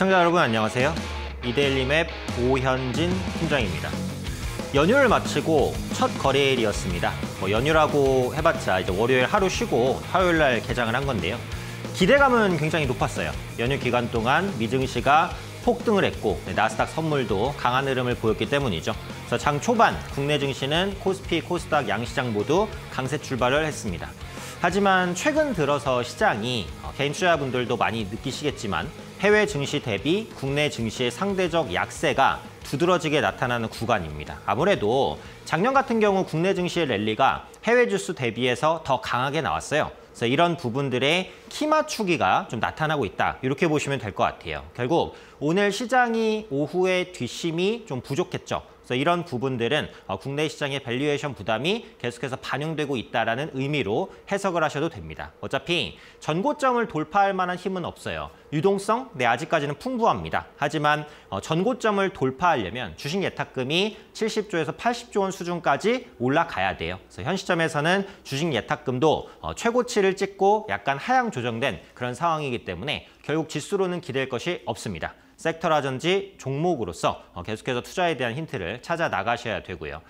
시청자 여러분 안녕하세요. 이데일리 맵 오현진 팀장입니다. 연휴를 마치고 첫 거래일이었습니다. 뭐 연휴라고 해봤자 이제 월요일 하루 쉬고 화요일 날 개장을 한 건데요. 기대감은 굉장히 높았어요. 연휴 기간 동안 미증시가 폭등을 했고 네, 나스닥 선물도 강한 흐름을 보였기 때문이죠. 그래서 장 초반 국내 증시는 코스피, 코스닥 양시장 모두 강세 출발을 했습니다. 하지만 최근 들어서 시장이 어, 개인 투자분들도 많이 느끼시겠지만 해외 증시 대비 국내 증시의 상대적 약세가 두드러지게 나타나는 구간입니다. 아무래도 작년 같은 경우 국내 증시의 랠리가 해외 주수 대비해서 더 강하게 나왔어요. 그래서 이런 부분들의 키 맞추기가 좀 나타나고 있다. 이렇게 보시면 될 것 같아요. 결국 오늘 시장이 오후에 뒷심이 좀 부족했죠. 그래서 이런 부분들은 어, 국내 시장의 밸류에이션 부담이 계속해서 반영되고 있다라는 의미로 해석을 하셔도 됩니다. 어차피 전고점을 돌파할 만한 힘은 없어요. 유동성? 네, 아직까지는 풍부합니다. 하지만 어, 전고점을 돌파하려면 주식 예탁금이 70조에서 80조 원 수준까지 올라가야 돼요. 그래서 현 시점에서는 주식 예탁금도 어, 최고치를 찍고 약간 하향 조정된 그런 상황이기 때문에 결국 지수로는 기댈 것이 없습니다. 섹터라든지 종목으로서 어, 계속해서 투자에 대한 힌트를 찾아 나가셔야 되고요.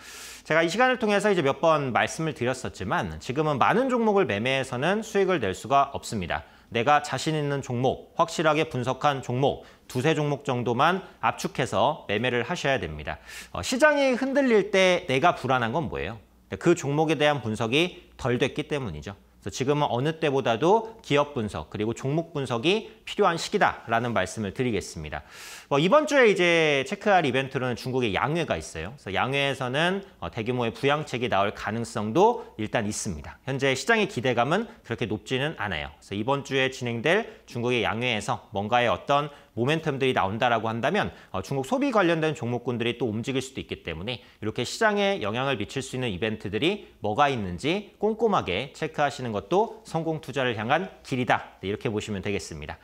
제가 이 시간을 통해서 이제 몇 번 말씀을 드렸었지만 지금은 많은 종목을 매매해서는 수익을 낼 수가 없습니다. 내가 자신 있는 종목, 확실하게 분석한 종목, 두세 종목 정도만 압축해서 매매를 하셔야 됩니다. 어, 시장이 흔들릴 때 내가 불안한 건 뭐예요? 그 종목에 대한 분석이 덜 됐기 때문이죠. 그래서 지금은 어느 때보다도 기업 분석 그리고 종목 분석이 필요한 시기다라는 말씀을 드리겠습니다. 뭐 이번 주에 이제 체크할 이벤트로는 중국의 양회가 있어요. 그래서 양회에서는 어, 대규모의 부양책이 나올 가능성도 일단 있습니다. 현재 시장의 기대감은 그렇게 높지는 않아요. 그래서 이번 주에 진행될 중국의 양회에서 뭔가의 어떤 모멘텀들이 나온다라고 한다면 어, 중국 소비 관련된 종목군들이 또 움직일 수도 있기 때문에 이렇게 시장에 영향을 미칠 수 있는 이벤트들이 뭐가 있는지 꼼꼼하게 체크하시는 것도 성공 투자를 향한 길이다. 네, 이렇게 보시면 되겠습니다.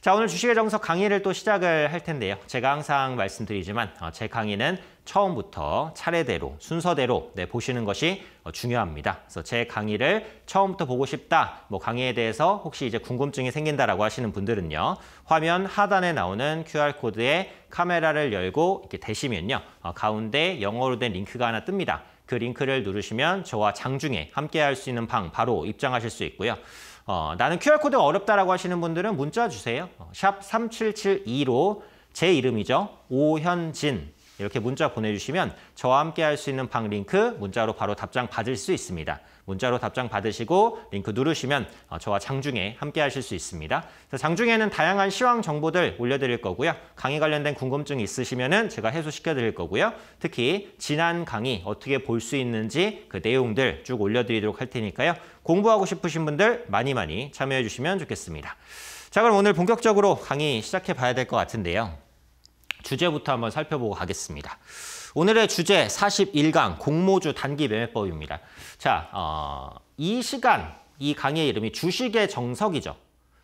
자, 오늘 주식의 정석 강의를 또 시작을 할 텐데요. 제가 항상 말씀드리지만 어, 제 강의는 처음부터 차례대로 순서대로 네, 보시는 것이 어, 중요합니다. 그래서 제 강의를 처음부터 보고 싶다, 뭐 강의에 대해서 혹시 이제 궁금증이 생긴다라고 하시는 분들은요. 화면 하단에 나오는 QR 코드에 카메라를 열고 이렇게 대시면요. 어, 가운데 영어로 된 링크가 하나 뜹니다. 그 링크를 누르시면 저와 장중에 함께 할 수 있는 방 바로 입장하실 수 있고요. 어, 나는 QR코드가 어렵다라고 하시는 분들은 문자 주세요. 어, 샵 3772로 제 이름이죠. 오현진 이렇게 문자 보내주시면 저와 함께 할 수 있는 방 링크 문자로 바로 답장 받을 수 있습니다. 문자로 답장 받으시고 링크 누르시면 어, 저와 장중에 함께 하실 수 있습니다. 장중에는 다양한 시황 정보들 올려드릴 거고요. 강의 관련된 궁금증 이 있으시면 제가 해소시켜드릴 거고요. 특히 지난 강의 어떻게 볼 수 있는지 그 내용들 쭉 올려드리도록 할 테니까요. 공부하고 싶으신 분들 많이 많이 참여해 주시면 좋겠습니다. 자 그럼 오늘 본격적으로 강의 시작해 봐야 될 것 같은데요. 주제부터 한번 살펴보고 가겠습니다. 오늘의 주제 41강 공모주 단기 매매법입니다. 자, 어, 이 시간 이 강의 이름이 주식의 정석이죠.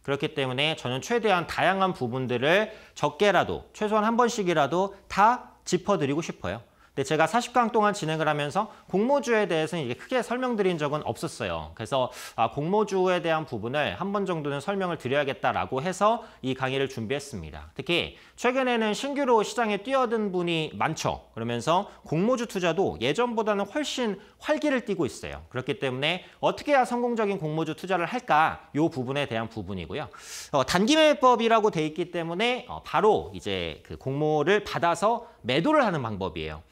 그렇기 때문에 저는 최대한 다양한 부분들을 적게라도 최소한 한 번씩이라도 다 짚어드리고 싶어요. 근데 네, 제가 40강 동안 진행을 하면서 공모주에 대해서는 이게 크게 설명드린 적은 없었어요. 그래서 아, 공모주에 대한 부분을 한 번 정도는 설명을 드려야겠다라고 해서 이 강의를 준비했습니다. 특히 최근에는 신규로 시장에 뛰어든 분이 많죠. 그러면서 공모주 투자도 예전보다는 훨씬 활기를 띠고 있어요. 그렇기 때문에 어떻게 해야 성공적인 공모주 투자를 할까 이 부분에 대한 부분이고요. 어, 단기 매매법이라고 돼 있기 때문에 어, 바로 이제 그 공모를 받아서 매도를 하는 방법이에요.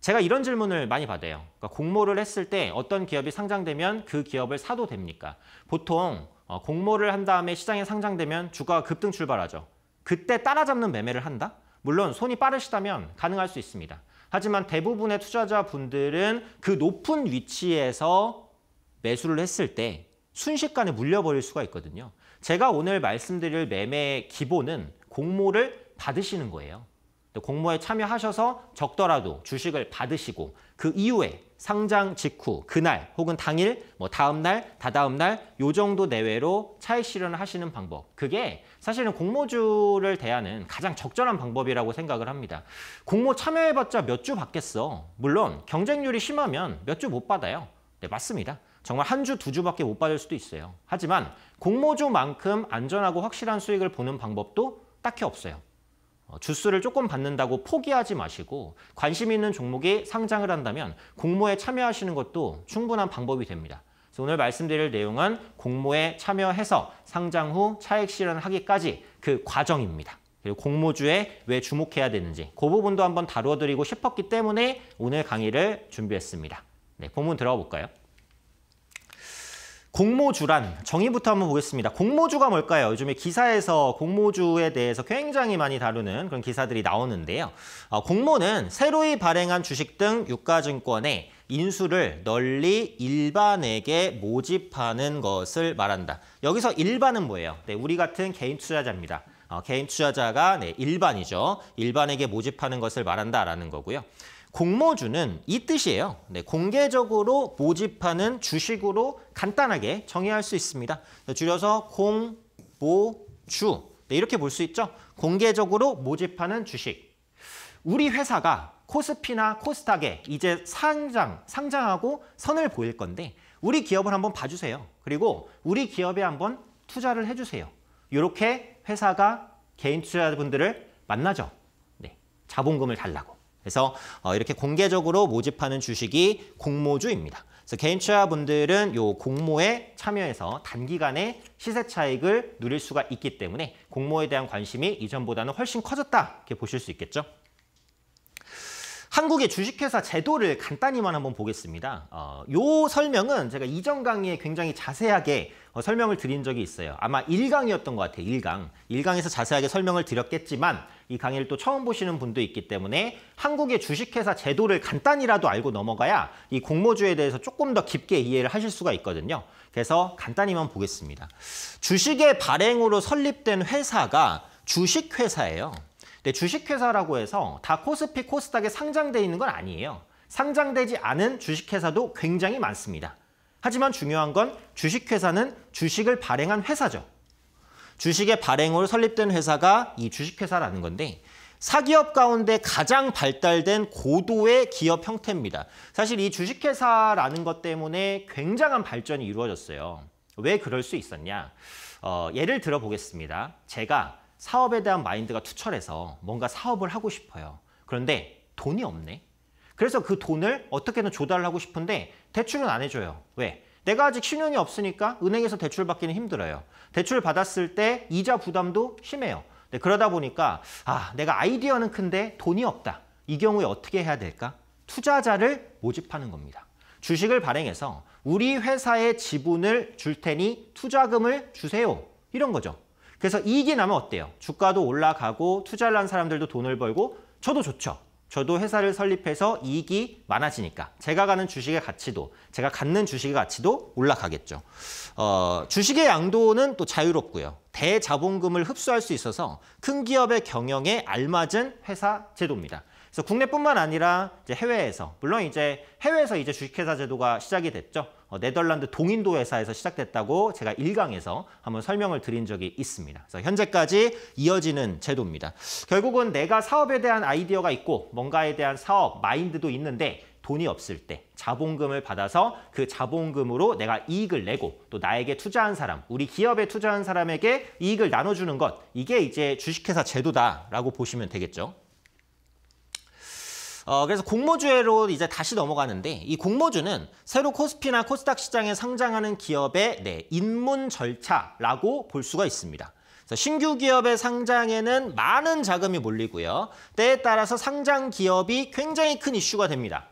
제가 이런 질문을 많이 받아요. 그러니까 공모를 했을 때 어떤 기업이 상장되면 그 기업을 사도 됩니까? 보통 어, 공모를 한 다음에 시장에 상장되면 주가가 급등 출발하죠. 그때 따라잡는 매매를 한다? 물론 손이 빠르시다면 가능할 수 있습니다. 하지만 대부분의 투자자분들은 그 높은 위치에서 매수를 했을 때 순식간에 물려버릴 수가 있거든요. 제가 오늘 말씀드릴 매매 기본은 공모를 받으시는 거예요. 공모에 참여하셔서 적더라도 주식을 받으시고 그 이후에 상장 직후 그날 혹은 당일 뭐 다음 날 다다음 날 요 정도 내외로 차익 실현을 하시는 방법 그게 사실은 공모주를 대하는 가장 적절한 방법이라고 생각을 합니다 공모 참여해봤자 몇 주 받겠어 물론 경쟁률이 심하면 몇 주 못 받아요 네 맞습니다 정말 한 주, 두 주밖에 못 받을 수도 있어요. 하지만 공모주만큼 안전하고 확실한 수익을 보는 방법도 딱히 없어요. 어, 주수를 조금 받는다고 포기하지 마시고 관심 있는 종목이 상장을 한다면 공모에 참여하시는 것도 충분한 방법이 됩니다. 그래서 오늘 말씀드릴 내용은 공모에 참여해서 상장 후 차익 실현하기까지 그 과정입니다. 그리고 공모주에 왜 주목해야 되는지 그 부분도 한번 다루어드리고 싶었기 때문에 오늘 강의를 준비했습니다. 네, 본문 들어가 볼까요? 공모주란 정의부터 한번 보겠습니다. 공모주가 뭘까요? 요즘에 기사에서 공모주에 대해서 굉장히 많이 다루는 그런 기사들이 나오는데요. 어, 공모는 새로이 발행한 주식 등 유가증권의 인수를 널리 일반에게 모집하는 것을 말한다. 여기서 일반은 뭐예요? 네, 우리 같은 개인 투자자입니다. 어, 개인 투자자가 네, 일반이죠. 일반에게 모집하는 것을 말한다라는 거고요. 공모주는 이 뜻이에요. 네, 공개적으로 모집하는 주식으로 간단하게 정의할 수 있습니다. 네, 줄여서 공모주 네, 이렇게 볼 수 있죠. 공개적으로 모집하는 주식. 우리 회사가 코스피나 코스닥에 이제 상장, 상장하고 선을 보일 건데 우리 기업을 한번 봐주세요. 그리고 우리 기업에 한번 투자를 해주세요. 이렇게 회사가 개인 투자자분들을 만나죠. 네, 자본금을 달라고. 그래서 어, 이렇게 공개적으로 모집하는 주식이 공모주입니다. 그래서 개인 투자분들은 이 공모에 참여해서 단기간에 시세 차익을 누릴 수가 있기 때문에 공모에 대한 관심이 이전보다는 훨씬 커졌다 이렇게 보실 수 있겠죠. 한국의 주식회사 제도를 간단히만 한번 보겠습니다. 어, 요 설명은 제가 이전 강의에 굉장히 자세하게 어, 설명을 드린 적이 있어요. 아마 1강이었던 것 같아요. 1강. 1강에서 자세하게 설명을 드렸겠지만 이 강의를 또 처음 보시는 분도 있기 때문에 한국의 주식회사 제도를 간단히라도 알고 넘어가야 이 공모주에 대해서 조금 더 깊게 이해를 하실 수가 있거든요. 그래서 간단히만 보겠습니다. 주식의 발행으로 설립된 회사가 주식회사예요. 근데 네, 주식회사라고 해서 다 코스피 코스닥에 상장되어 있는 건 아니에요. 상장되지 않은 주식회사도 굉장히 많습니다. 하지만 중요한 건 주식회사는 주식을 발행한 회사죠. 주식의 발행으로 설립된 회사가 이 주식회사라는 건데 사기업 가운데 가장 발달된 고도의 기업 형태입니다. 사실 이 주식회사라는 것 때문에 굉장한 발전이 이루어졌어요. 왜 그럴 수 있었냐? 어, 예를 들어보겠습니다. 제가 사업에 대한 마인드가 투철해서 뭔가 사업을 하고 싶어요. 그런데 돈이 없네. 그래서 그 돈을 어떻게든 조달하고 싶은데 대출은 안 해줘요. 왜? 내가 아직 신용이 없으니까 은행에서 대출 받기는 힘들어요. 대출 받았을 때 이자 부담도 심해요. 네, 그러다 보니까 아 내가 아이디어는 큰데 돈이 없다. 이 경우에 어떻게 해야 될까? 투자자를 모집하는 겁니다. 주식을 발행해서 우리 회사의 지분을 줄 테니 투자금을 주세요. 이런 거죠. 그래서 이익이 나면 어때요? 주가도 올라가고 투자를 한 사람들도 돈을 벌고 저도 좋죠. 저도 회사를 설립해서 이익이 많아지니까 제가 가는 주식의 가치도 제가 갖는 주식의 가치도 올라가겠죠. 어, 주식의 양도는 또 자유롭고요. 대자본금을 흡수할 수 있어서 큰 기업의 경영에 알맞은 회사 제도입니다. 그래서 국내뿐만 아니라 해외에서 물론 이제 해외에서 이제 주식회사 제도가 시작이 됐죠. 어, 네덜란드 동인도 회사에서 시작됐다고 제가 1강에서 한번 설명을 드린 적이 있습니다. 그래서 현재까지 이어지는 제도입니다. 결국은 내가 사업에 대한 아이디어가 있고 뭔가에 대한 사업 마인드도 있는데 돈이 없을 때 자본금을 받아서 그 자본금으로 내가 이익을 내고 또 나에게 투자한 사람, 우리 기업에 투자한 사람에게 이익을 나눠주는 것 이게 이제 주식회사 제도다라고 보시면 되겠죠. 어, 그래서 공모주로 회 이제 다시 넘어가는데 이 공모주는 새로 코스피나 코스닥 시장에 상장하는 기업의 네, 입문 절차라고 볼 수가 있습니다. 신규 기업의 상장에는 많은 자금이 몰리고요. 때에 따라서 상장 기업이 굉장히 큰 이슈가 됩니다.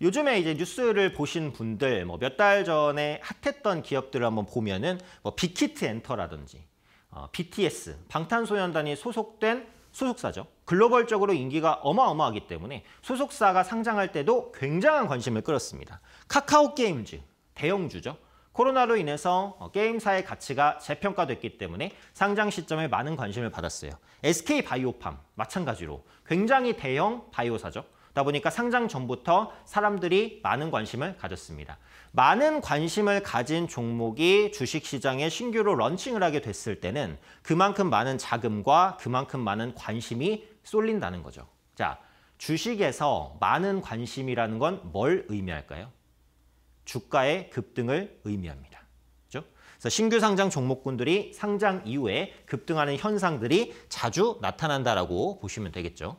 요즘에 이제 뉴스를 보신 분들 뭐 몇 달 전에 핫했던 기업들을 한번 보면은 뭐 빅히트 엔터라든지 어, BTS 방탄소년단이 소속된 소속사죠. 글로벌적으로 인기가 어마어마하기 때문에 소속사가 상장할 때도 굉장한 관심을 끌었습니다. 카카오 게임즈, 대형주죠. 코로나로 인해서 어, 게임사의 가치가 재평가됐기 때문에 상장 시점에 많은 관심을 받았어요. SK바이오팜, 마찬가지로 굉장히 대형 바이오사죠. 그러다 보니까 상장 전부터 사람들이 많은 관심을 가졌습니다. 많은 관심을 가진 종목이 주식시장에 신규로 런칭을 하게 됐을 때는 그만큼 많은 자금과 그만큼 많은 관심이 쏠린다는 거죠. 자, 주식에서 많은 관심이라는 건 뭘 의미할까요? 주가의 급등을 의미합니다. 그렇죠? 그래서 신규 상장 종목군들이 상장 이후에 급등하는 현상들이 자주 나타난다라고 보시면 되겠죠.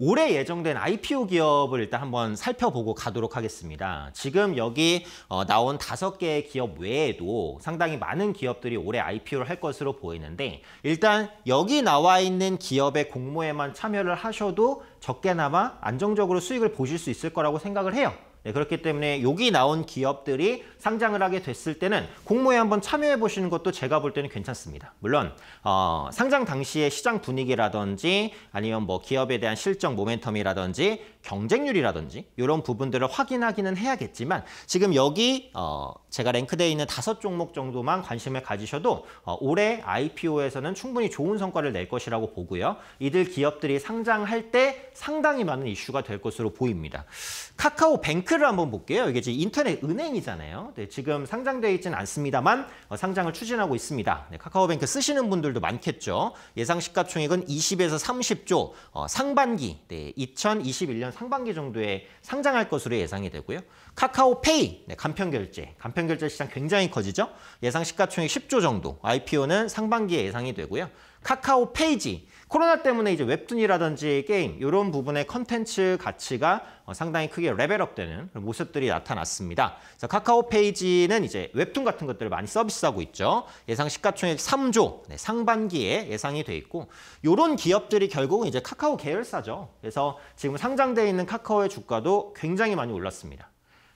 올해 예정된 IPO 기업을 일단 한번 살펴보고 가도록 하겠습니다. 지금 여기 어, 나온 다섯 개의 기업 외에도 상당히 많은 기업들이 올해 IPO를 할 것으로 보이는데 일단 여기 나와 있는 기업의 공모에만 참여를 하셔도 적게나마 안정적으로 수익을 보실 수 있을 거라고 생각을 해요. 네, 그렇기 때문에 여기 나온 기업들이 상장을 하게 됐을 때는 공모에 한번 참여해 보시는 것도 제가 볼 때는 괜찮습니다. 물론 어, 상장 당시의 시장 분위기라든지 아니면 뭐 기업에 대한 실적 모멘텀이라든지 경쟁률이라든지 이런 부분들을 확인하기는 해야겠지만 지금 여기 어 제가 랭크되어 있는 다섯 종목 정도만 관심을 가지셔도 어 올해 IPO에서는 충분히 좋은 성과를 낼 것이라고 보고요. 이들 기업들이 상장할 때 상당히 많은 이슈가 될 것으로 보입니다. 카카오 뱅크를 한번 볼게요. 이게 지금 인터넷 은행이잖아요. 네, 지금 상장되어 있지는 않습니다만 어 상장을 추진하고 있습니다. 네, 카카오뱅크 쓰시는 분들도 많겠죠. 예상 시가총액은 20에서 30조 어, 상반기 네, 2021년 상반기 정도에 상장할 것으로 예상이 되고요. 카카오페이, 네, 간편결제, 간편결제 시장 굉장히 커지죠. 예상 시가총액 10조 정도, IPO는 상반기에 예상이 되고요. 카카오페이지, 코로나 때문에 이제 웹툰이라든지 게임 이런 부분의 컨텐츠 가치가 어, 상당히 크게 레벨업되는 모습들이 나타났습니다. 카카오 페이지는 이제 웹툰 같은 것들을 많이 서비스하고 있죠. 예상 시가총액 3조 네, 상반기에 예상이 돼 있고 이런 기업들이 결국은 이제 카카오 계열사죠. 그래서 지금 상장되어 있는 카카오의 주가도 굉장히 많이 올랐습니다.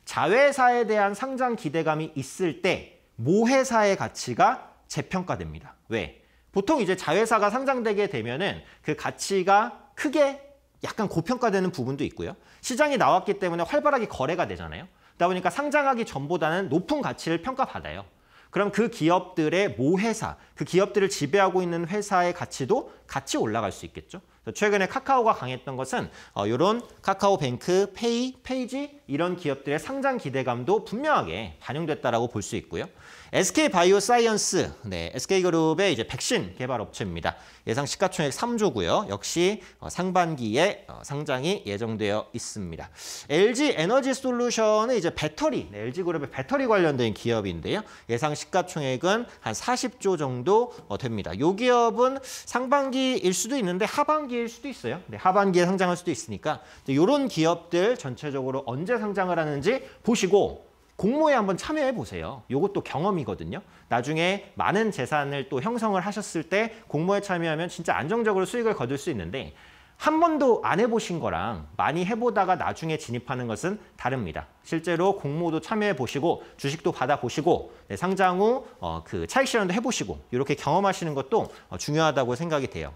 자회사에 대한 상장 기대감이 있을 때 모회사의 가치가 재평가됩니다. 왜? 보통 이제 자회사가 상장되게 되면은 그 가치가 크게 약간 고평가되는 부분도 있고요. 시장이 나왔기 때문에 활발하게 거래가 되잖아요. 그러다 보니까 상장하기 전보다는 높은 가치를 평가받아요. 그럼 그 기업들의 모회사, 그 기업들을 지배하고 있는 회사의 가치도 같이 올라갈 수 있겠죠. 최근에 카카오가 강했던 것은 이런 어, 카카오뱅크, 페이, 페이지 이런 기업들의 상장 기대감도 분명하게 반영됐다고볼 수 있고요. SK 바이오사이언스, 네, SK 그룹의 이제 백신 개발 업체입니다. 예상 시가총액 3조고요. 역시 어, 상반기에 어, 상장이 예정되어 있습니다. LG 에너지 솔루션은 이제 배터리, 네, LG 그룹의 배터리 관련된 기업인데요. 예상 시가총액은 한 40조 정도 어, 됩니다. 이 기업은 상반기일 수도 있는데 하반기일 수도 있어요. 네, 하반기에 상장할 수도 있으니까 이런 기업들 전체적으로 언제 상장을 하는지 보시고 공모에 한번 참여해 보세요. 이것도 경험이거든요. 나중에 많은 재산을 또 형성을 하셨을 때 공모에 참여하면 진짜 안정적으로 수익을 거둘 수 있는데 한 번도 안 해보신 거랑 많이 해보다가 나중에 진입하는 것은 다릅니다. 실제로 공모도 참여해보시고 주식도 받아보시고 네, 상장 후그 어, 차익 실현도 해보시고 이렇게 경험하시는 것도 어, 중요하다고 생각이 돼요.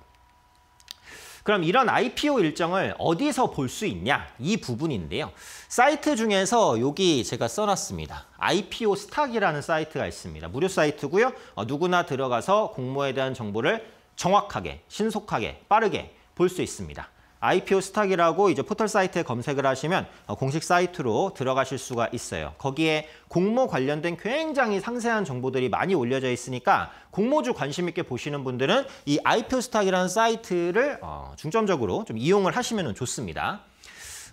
그럼 이런 IPO 일정을 어디서 볼 수 있냐 이 부분인데요. 사이트 중에서 여기 제가 써놨습니다. IPO 스탁이라는 사이트가 있습니다. 무료 사이트고요. 어, 누구나 들어가서 공모에 대한 정보를 정확하게, 신속하게, 빠르게 볼 수 있습니다. IPO 스탁이라고 이제 포털 사이트에 검색을 하시면 어, 공식 사이트로 들어가실 수가 있어요. 거기에 공모 관련된 굉장히 상세한 정보들이 많이 올려져 있으니까 공모주 관심 있게 보시는 분들은 이 IPO 스탁이라는 사이트를 어, 중점적으로 좀 이용을 하시면 좋습니다.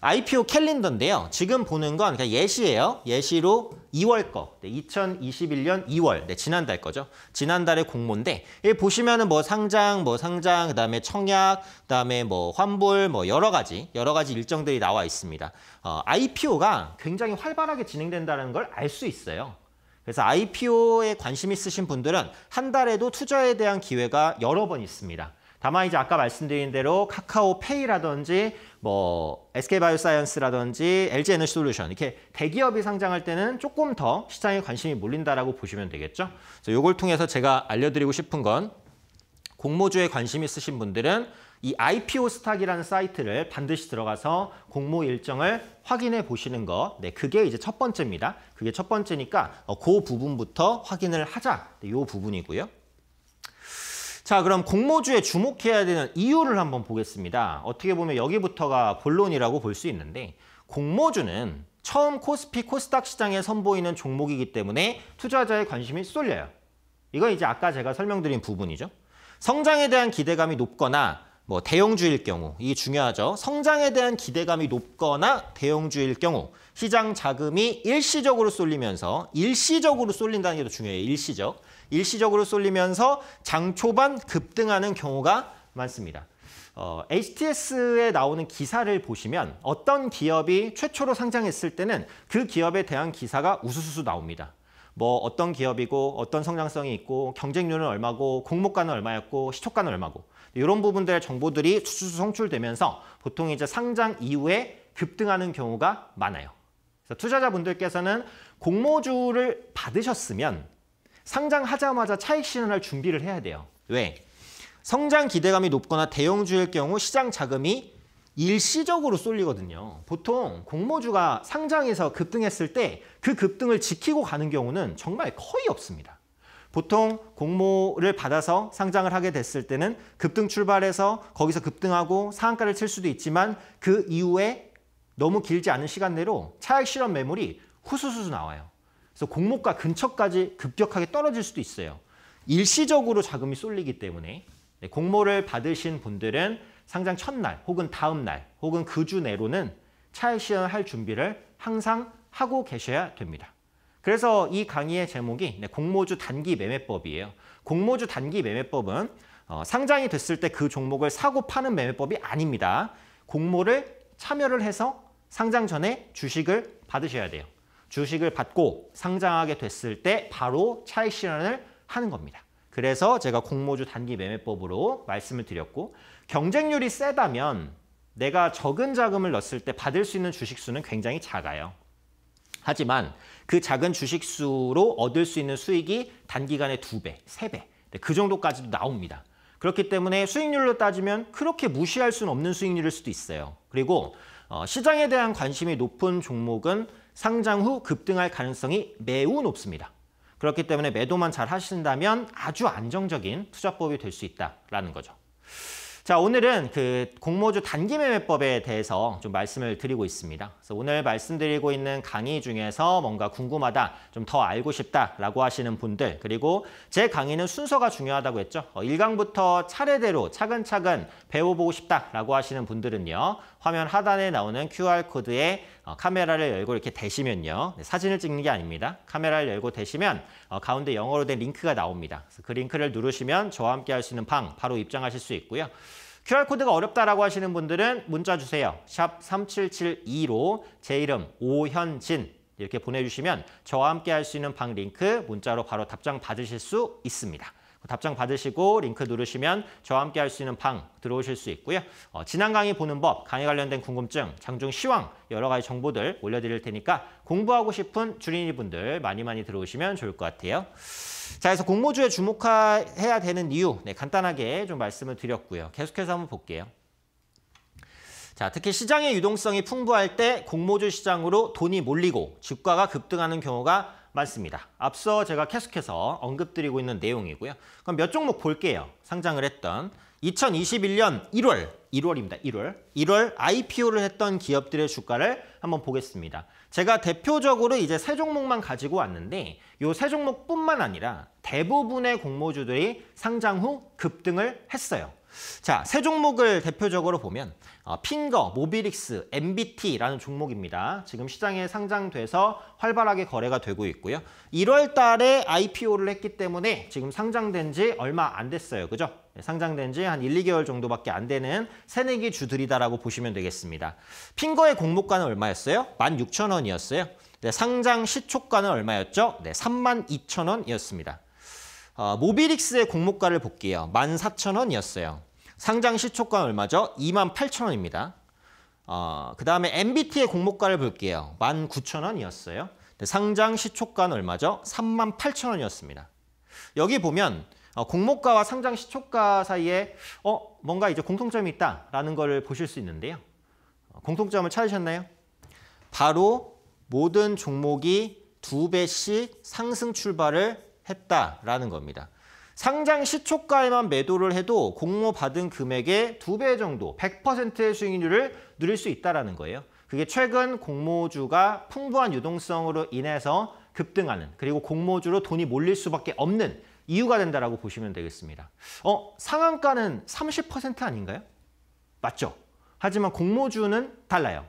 IPO 캘린더인데요. 지금 보는 건 그냥 예시예요. 예시로 2월 거, 네, 2021년 2월, 네, 지난달 거죠. 지난달의 공모인데 여기 예, 보시면은 뭐 상장, 뭐 상장, 그다음에 청약, 그다음에 뭐 환불, 뭐 여러 가지 여러 가지 일정들이 나와 있습니다. 어, IPO가 굉장히 활발하게 진행된다는 걸 알 수 있어요. 그래서 IPO에 관심 있으신 분들은 한 달에도 투자에 대한 기회가 여러 번 있습니다. 다만 이제 아까 말씀드린 대로 카카오페이라든지 뭐 SK바이오사이언스라든지 LG에너지솔루션 이렇게 대기업이 상장할 때는 조금 더 시장에 관심이 몰린다라고 보시면 되겠죠. 그래서 이걸 통해서 제가 알려드리고 싶은 건 공모주에 관심 있으신 분들은 이 IPO 스탁이라는 사이트를 반드시 들어가서 공모 일정을 확인해 보시는 거. 네, 그게 이제 첫 번째입니다. 그게 첫 번째니까 어, 그 부분부터 확인을 하자. 네, 이 부분이고요. 자, 그럼 공모주에 주목해야 되는 이유를 한번 보겠습니다. 어떻게 보면 여기부터가 본론이라고 볼 수 있는데 공모주는 처음 코스피 코스닥 시장에 선보이는 종목이기 때문에 투자자의 관심이 쏠려요. 이건 이제 아까 제가 설명드린 부분이죠. 성장에 대한 기대감이 높거나 뭐 대형주일 경우 이게 중요하죠. 성장에 대한 기대감이 높거나 대형주일 경우 시장 자금이 일시적으로 쏠리면서 일시적으로 쏠린다는 게 더 중요해요. 일시적. 일시적으로 쏠리면서 장 초반 급등하는 경우가 많습니다. 어, HTS에 나오는 기사를 보시면 어떤 기업이 최초로 상장했을 때는 그 기업에 대한 기사가 우수수수 나옵니다. 뭐 어떤 기업이고 어떤 성장성이 있고 경쟁률은 얼마고 공모가는 얼마였고 시초가는 얼마고 이런 부분들의 정보들이 수수수 송출되면서 보통 이제 상장 이후에 급등하는 경우가 많아요. 그래서 투자자분들께서는 공모주를 받으셨으면 상장하자마자 차익 실현할 준비를 해야 돼요. 왜? 성장 기대감이 높거나 대형주일 경우 시장 자금이 일시적으로 쏠리거든요. 보통 공모주가 상장에서 급등했을 때 그 급등을 지키고 가는 경우는 정말 거의 없습니다. 보통 공모를 받아서 상장을 하게 됐을 때는 급등 출발해서 거기서 급등하고 상한가를 칠 수도 있지만 그 이후에 너무 길지 않은 시간 내로 차익 실현 매물이 후수수수 나와요. 그래서 공모가 근처까지 급격하게 떨어질 수도 있어요. 일시적으로 자금이 쏠리기 때문에 네, 공모를 받으신 분들은 상장 첫날 혹은 다음 날 혹은 그 주 내로는 차익 실현할 준비를 항상 하고 계셔야 됩니다. 그래서 이 강의의 제목이 네, 공모주 단기 매매법이에요. 공모주 단기 매매법은 어, 상장이 됐을 때 그 종목을 사고 파는 매매법이 아닙니다. 공모를 참여를 해서 상장 전에 주식을 받으셔야 돼요. 주식을 받고 상장하게 됐을 때 바로 차익 실현을 하는 겁니다. 그래서 제가 공모주 단기 매매법으로 말씀을 드렸고 경쟁률이 세다면 내가 적은 자금을 넣었을 때 받을 수 있는 주식 수는 굉장히 작아요. 하지만 그 작은 주식 수로 얻을 수 있는 수익이 단기간에 두배세 배그 네, 정도까지도 나옵니다. 그렇기 때문에 수익률로 따지면 그렇게 무시할 수는 없는 수익률일 수도 있어요. 그리고 어, 시장에 대한 관심이 높은 종목은 상장 후 급등할 가능성이 매우 높습니다. 그렇기 때문에 매도만 잘 하신다면 아주 안정적인 투자법이 될 수 있다라는 거죠. 자, 오늘은 그 공모주 단기 매매법에 대해서 좀 말씀을 드리고 있습니다. 그래서 오늘 말씀드리고 있는 강의 중에서 뭔가 궁금하다, 좀 더 알고 싶다라고 하시는 분들, 그리고 제 강의는 순서가 중요하다고 했죠. 어, 일강부터 차례대로 차근차근 배워보고 싶다라고 하시는 분들은요. 화면 하단에 나오는 QR코드에 어, 카메라를 열고 이렇게 대시면요. 네, 사진을 찍는 게 아닙니다. 카메라를 열고 대시면 어, 가운데 영어로 된 링크가 나옵니다. 그 링크를 누르시면 저와 함께 할 수 있는 방 바로 입장하실 수 있고요. QR코드가 어렵다라고 하시는 분들은 문자 주세요. 샵 3772로 제 이름 오현진 이렇게 보내주시면 저와 함께 할 수 있는 방 링크 문자로 바로 답장 받으실 수 있습니다. 그 답장 받으시고 링크 누르시면 저와 함께 할 수 있는 방 들어오실 수 있고요. 어, 지난 강의 보는 법, 강의 관련된 궁금증, 장중 시황 여러 가지 정보들 올려드릴 테니까 공부하고 싶은 주린이분들 많이 많이 들어오시면 좋을 것 같아요. 자, 그래서 공모주에 주목해야 되는 이유 네, 간단하게 좀 말씀을 드렸고요. 계속해서 한번 볼게요. 자, 특히 시장의 유동성이 풍부할 때 공모주 시장으로 돈이 몰리고 주가가 급등하는 경우가 많습니다. 앞서 제가 계속해서 언급드리고 있는 내용이고요. 그럼 몇 종목 볼게요. 상장을 했던 2021년 1월, 1월입니다. 1월. 1월 IPO를 했던 기업들의 주가를 한번 보겠습니다. 제가 대표적으로 이제 세 종목만 가지고 왔는데 이 세 종목뿐만 아니라 대부분의 공모주들이 상장 후 급등을 했어요. 자, 세 종목을 대표적으로 보면 어, 핑거, 모비릭스, MBT라는 종목입니다. 지금 시장에 상장돼서 활발하게 거래가 되고 있고요. 1월 달에 IPO를 했기 때문에 지금 상장된 지 얼마 안 됐어요. 그죠? 네, 상장된 지 한 1, 2개월 정도밖에 안 되는 새내기 주들이다라고 보시면 되겠습니다. 핑거의 공모가는 얼마였어요? 16,000원이었어요. 네, 상장 시초가는 얼마였죠? 네, 32,000원이었습니다. 어, 모비릭스의 공모가를 볼게요. 14,000원이었어요. 상장 시초가 얼마죠? 28,000원입니다. 어, 그 다음에 MBT의 공모가를 볼게요. 19,000원이었어요. 상장 시초가 얼마죠? 38,000원이었습니다. 여기 보면 어, 공모가와 상장 시초가 사이에 어 뭔가 이제 공통점이 있다라는 것을 보실 수 있는데요. 어, 공통점을 찾으셨나요? 바로 모든 종목이 두 배씩 상승 출발을 했다라는 겁니다. 상장 시초가에만 매도를 해도 공모받은 금액의 두 배 정도 100%의 수익률을 누릴 수 있다는 거예요. 그게 최근 공모주가 풍부한 유동성으로 인해서 급등하는 그리고 공모주로 돈이 몰릴 수밖에 없는 이유가 된다라고 보시면 되겠습니다. 어 상한가는 30% 아닌가요? 맞죠? 하지만 공모주는 달라요.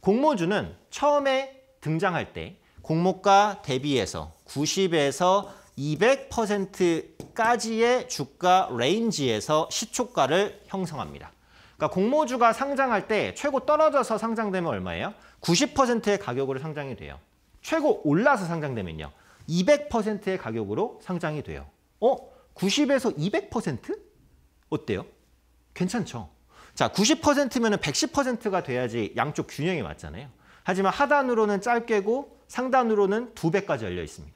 공모주는 처음에 등장할 때 공모가 대비해서 90에서 200%까지의 주가 레인지에서 시초가를 형성합니다. 그러니까 공모주가 상장할 때 최고 떨어져서 상장되면 얼마예요? 90%의 가격으로 상장이 돼요. 최고 올라서 상장되면요. 200%의 가격으로 상장이 돼요. 어? 90에서 200%? 어때요? 괜찮죠? 자, 90%면 110%가 돼야지 양쪽 균형이 맞잖아요. 하지만 하단으로는 짧게고 상단으로는 2배까지 열려 있습니다.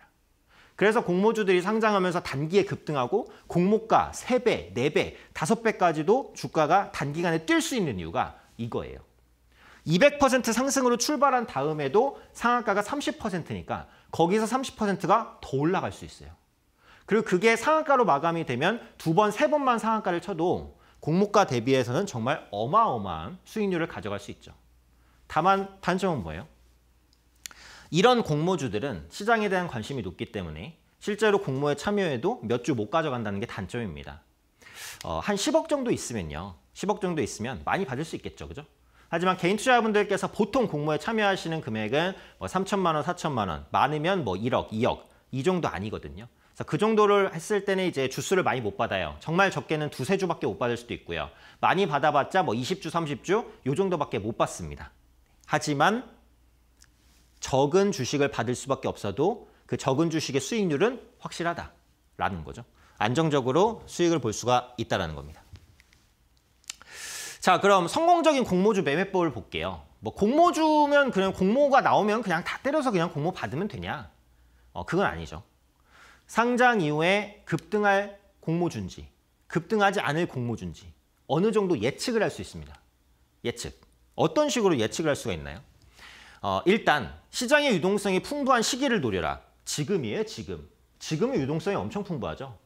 그래서 공모주들이 상장하면서 단기에 급등하고 공모가 3배4배5 배까지도 주가가 단기간에 뛸 수 있는 이유가 이거예요. 200% 상승으로 출발한 다음에도 상한가가 30%니까 거기서 30%가 더 올라갈 수 있어요. 그리고 그게 상한가로 마감이 되면 두 번, 세 번만 상한가를 쳐도 공모가 대비해서는 정말 어마어마한 수익률을 가져갈 수 있죠. 다만 단점은 뭐예요? 이런 공모주들은 시장에 대한 관심이 높기 때문에 실제로 공모에 참여해도 몇 주 못 가져간다는 게 단점입니다. 어, 한 10억 정도 있으면요. 10억 정도 있으면 많이 받을 수 있겠죠. 그죠? 하지만 개인 투자자분들께서 보통 공모에 참여하시는 금액은 뭐 3천만 원, 4천만 원, 많으면 뭐 1억, 2억 이 정도 아니거든요. 그래서 그 정도를 했을 때는 이제 주수를 많이 못 받아요. 정말 적게는 두세 주밖에 못 받을 수도 있고요. 많이 받아봤자 뭐 20주, 30주 요 정도밖에 못 받습니다. 하지만 적은 주식을 받을 수밖에 없어도 그 적은 주식의 수익률은 확실하다라는 거죠. 안정적으로 수익을 볼 수가 있다라는 겁니다. 자, 그럼 성공적인 공모주 매매법을 볼게요. 뭐 공모주면 그냥 공모가 나오면 그냥 다 때려서 그냥 공모 받으면 되냐? 어, 그건 아니죠. 상장 이후에 급등할 공모주인지 급등하지 않을 공모주인지 어느 정도 예측을 할 수 있습니다. 예측. 어떤 식으로 예측을 할 수가 있나요? 어, 일단 시장의 유동성이 풍부한 시기를 노려라. 지금이에요, 지금. 지금의 유동성이 엄청 풍부하죠.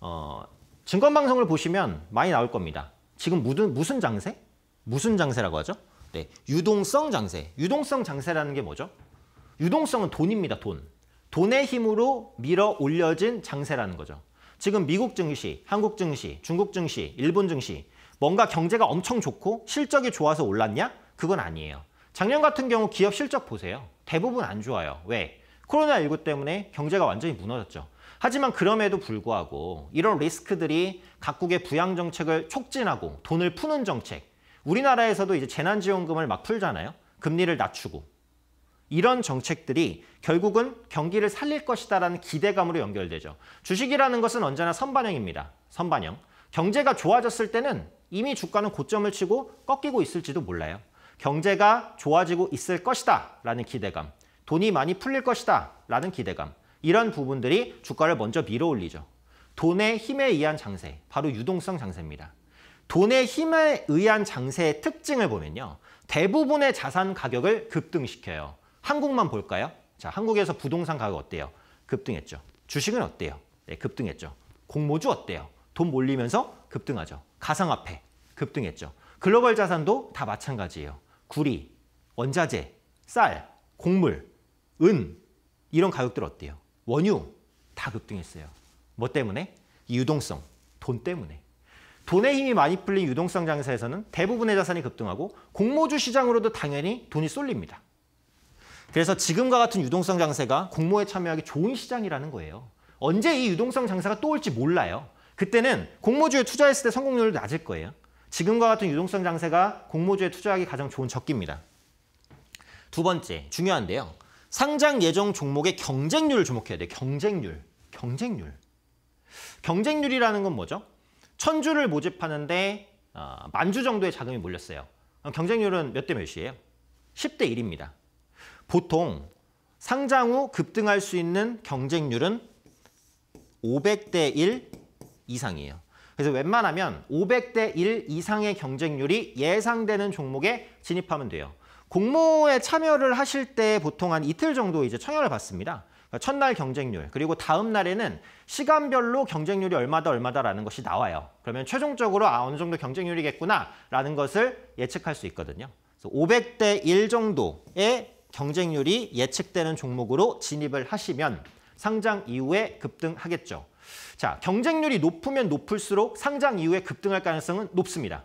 어, 증권방송을 보시면 많이 나올 겁니다. 지금 무슨, 무슨 장세? 무슨 장세라고 하죠? 네, 유동성 장세. 유동성 장세라는 게 뭐죠? 유동성은 돈입니다, 돈. 돈의 힘으로 밀어 올려진 장세라는 거죠. 지금 미국 증시, 한국 증시, 중국 증시, 일본 증시 뭔가 경제가 엄청 좋고 실적이 좋아서 올랐냐? 그건 아니에요. 작년 같은 경우 기업 실적 보세요. 대부분 안 좋아요. 왜? 코로나19 때문에 경제가 완전히 무너졌죠. 하지만 그럼에도 불구하고 이런 리스크들이 각국의 부양 정책을 촉진하고 돈을 푸는 정책. 우리나라에서도 이제 재난지원금을 막 풀잖아요. 금리를 낮추고. 이런 정책들이 결국은 경기를 살릴 것이다라는 기대감으로 연결되죠. 주식이라는 것은 언제나 선반영입니다. 선반영. 경제가 좋아졌을 때는 이미 주가는 고점을 치고 꺾이고 있을지도 몰라요. 경제가 좋아지고 있을 것이다 라는 기대감, 돈이 많이 풀릴 것이다 라는 기대감 이런 부분들이 주가를 먼저 밀어올리죠. 돈의 힘에 의한 장세, 바로 유동성 장세입니다. 돈의 힘에 의한 장세의 특징을 보면요. 대부분의 자산 가격을 급등시켜요. 한국만 볼까요? 자, 한국에서 부동산 가격 어때요? 급등했죠. 주식은 어때요? 네, 급등했죠. 공모주 어때요? 돈 몰리면서 급등하죠. 가상화폐 급등했죠. 글로벌 자산도 다 마찬가지예요. 구리, 원자재, 쌀, 곡물, 은 이런 가격들 어때요? 원유 다 급등했어요. 뭐 때문에? 유동성, 돈 때문에. 돈의 힘이 많이 풀린 유동성 장사에서는 대부분의 자산이 급등하고 공모주 시장으로도 당연히 돈이 쏠립니다. 그래서 지금과 같은 유동성 장세가 공모에 참여하기 좋은 시장이라는 거예요. 언제 이 유동성 장사가또 올지 몰라요. 그때는 공모주에 투자했을 때 성공률이 낮을 거예요. 지금과 같은 유동성 장세가 공모주에 투자하기 가장 좋은 적기입니다. 두 번째, 중요한데요. 상장 예정 종목의 경쟁률을 주목해야 돼요. 경쟁률, 경쟁률. 경쟁률이라는 건 뭐죠? 천주를 모집하는데 어, 만주 정도의 자금이 몰렸어요. 경쟁률은 몇 대 몇이에요? 10대 1입니다. 보통 상장 후 급등할 수 있는 경쟁률은 500대 1 이상이에요. 그래서 웬만하면 500대 1 이상의 경쟁률이 예상되는 종목에 진입하면 돼요. 공모에 참여를 하실 때 보통 한 이틀 정도 이제 청약을 받습니다. 그러니까 첫날 경쟁률 그리고 다음 날에는 시간별로 경쟁률이 얼마다 얼마다라는 것이 나와요. 그러면 최종적으로 아 어느 정도 경쟁률이겠구나라는 것을 예측할 수 있거든요. 그래서 500대 1 정도의 경쟁률이 예측되는 종목으로 진입을 하시면 상장 이후에 급등하겠죠. 자, 경쟁률이 높으면 높을수록 상장 이후에 급등할 가능성은 높습니다.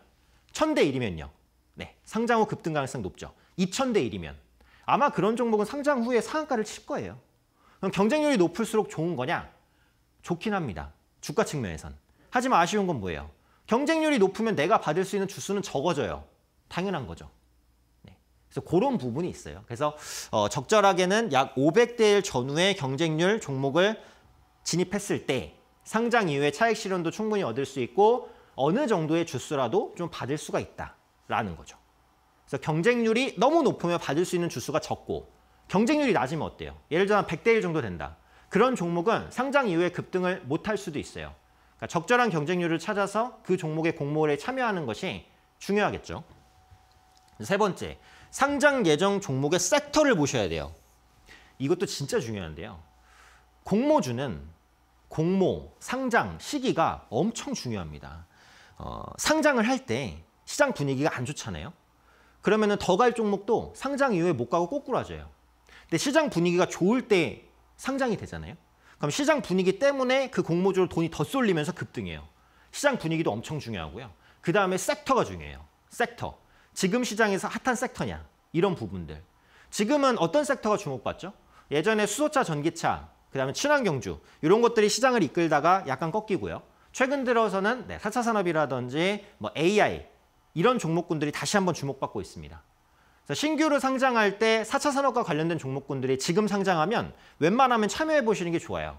1000대 1이면요. 네, 상장 후 급등 가능성 높죠. 2000대 1이면 아마 그런 종목은 상장 후에 상한가를 칠 거예요. 그럼 경쟁률이 높을수록 좋은 거냐? 좋긴 합니다. 주가 측면에선. 하지만 아쉬운 건 뭐예요? 경쟁률이 높으면 내가 받을 수 있는 주수는 적어져요. 당연한 거죠. 네. 그래서 그런 부분이 있어요. 그래서 어, 적절하게는 약 500대 1 전후의 경쟁률 종목을 진입했을 때 상장 이후에 차익 실현도 충분히 얻을 수 있고 어느 정도의 주수라도 좀 받을 수가 있다라는 거죠. 그래서 경쟁률이 너무 높으면 받을 수 있는 주수가 적고 경쟁률이 낮으면 어때요? 예를 들어 100대 1 정도 된다. 그런 종목은 상장 이후에 급등을 못할 수도 있어요. 그러니까 적절한 경쟁률을 찾아서 그 종목의 공모에 참여하는 것이 중요하겠죠. 세 번째, 상장 예정 종목의 섹터를 보셔야 돼요. 이것도 진짜 중요한데요. 공모주는 공모, 상장, 시기가 엄청 중요합니다. 어, 상장을 할 때 시장 분위기가 안 좋잖아요. 그러면 더 갈 종목도 상장 이후에 못 가고 꼬꾸라져요. 근데 시장 분위기가 좋을 때 상장이 되잖아요. 그럼 시장 분위기 때문에 그 공모주로 돈이 더 쏠리면서 급등해요. 시장 분위기도 엄청 중요하고요. 그 다음에 섹터가 중요해요. 섹터. 지금 시장에서 핫한 섹터냐. 이런 부분들. 지금은 어떤 섹터가 주목받죠? 예전에 수소차, 전기차 그다음에 친환경주 이런 것들이 시장을 이끌다가 약간 꺾이고요. 최근 들어서는 네, 4차 산업이라든지 뭐 AI 이런 종목군들이 다시 한번 주목받고 있습니다. 그래서 신규로 상장할 때 4차 산업과 관련된 종목군들이 지금 상장하면 웬만하면 참여해 보시는 게 좋아요.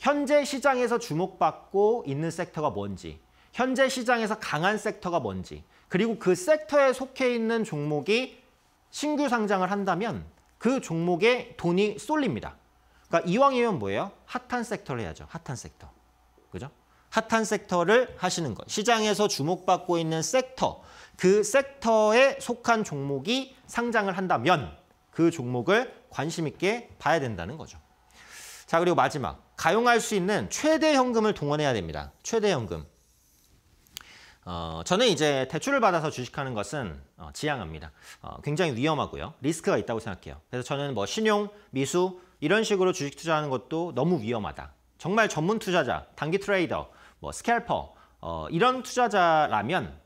현재 시장에서 주목받고 있는 섹터가 뭔지, 현재 시장에서 강한 섹터가 뭔지, 그리고 그 섹터에 속해 있는 종목이 신규 상장을 한다면 그 종목에 돈이 쏠립니다. 그러니까 이왕이면 뭐예요? 핫한 섹터를 해야죠. 핫한 섹터. 그죠? 핫한 섹터를 하시는 것. 시장에서 주목받고 있는 섹터. 그 섹터에 속한 종목이 상장을 한다면 그 종목을 관심 있게 봐야 된다는 거죠. 자, 그리고 마지막. 가용할 수 있는 최대 현금을 동원해야 됩니다. 최대 현금. 어, 저는 이제 대출을 받아서 주식하는 것은 어, 지양합니다. 어, 굉장히 위험하고요. 리스크가 있다고 생각해요. 그래서 저는 뭐 신용, 미수, 이런 식으로 주식 투자하는 것도 너무 위험하다. 정말 전문 투자자, 단기 트레이더, 뭐 스캘퍼 어, 이런 투자자라면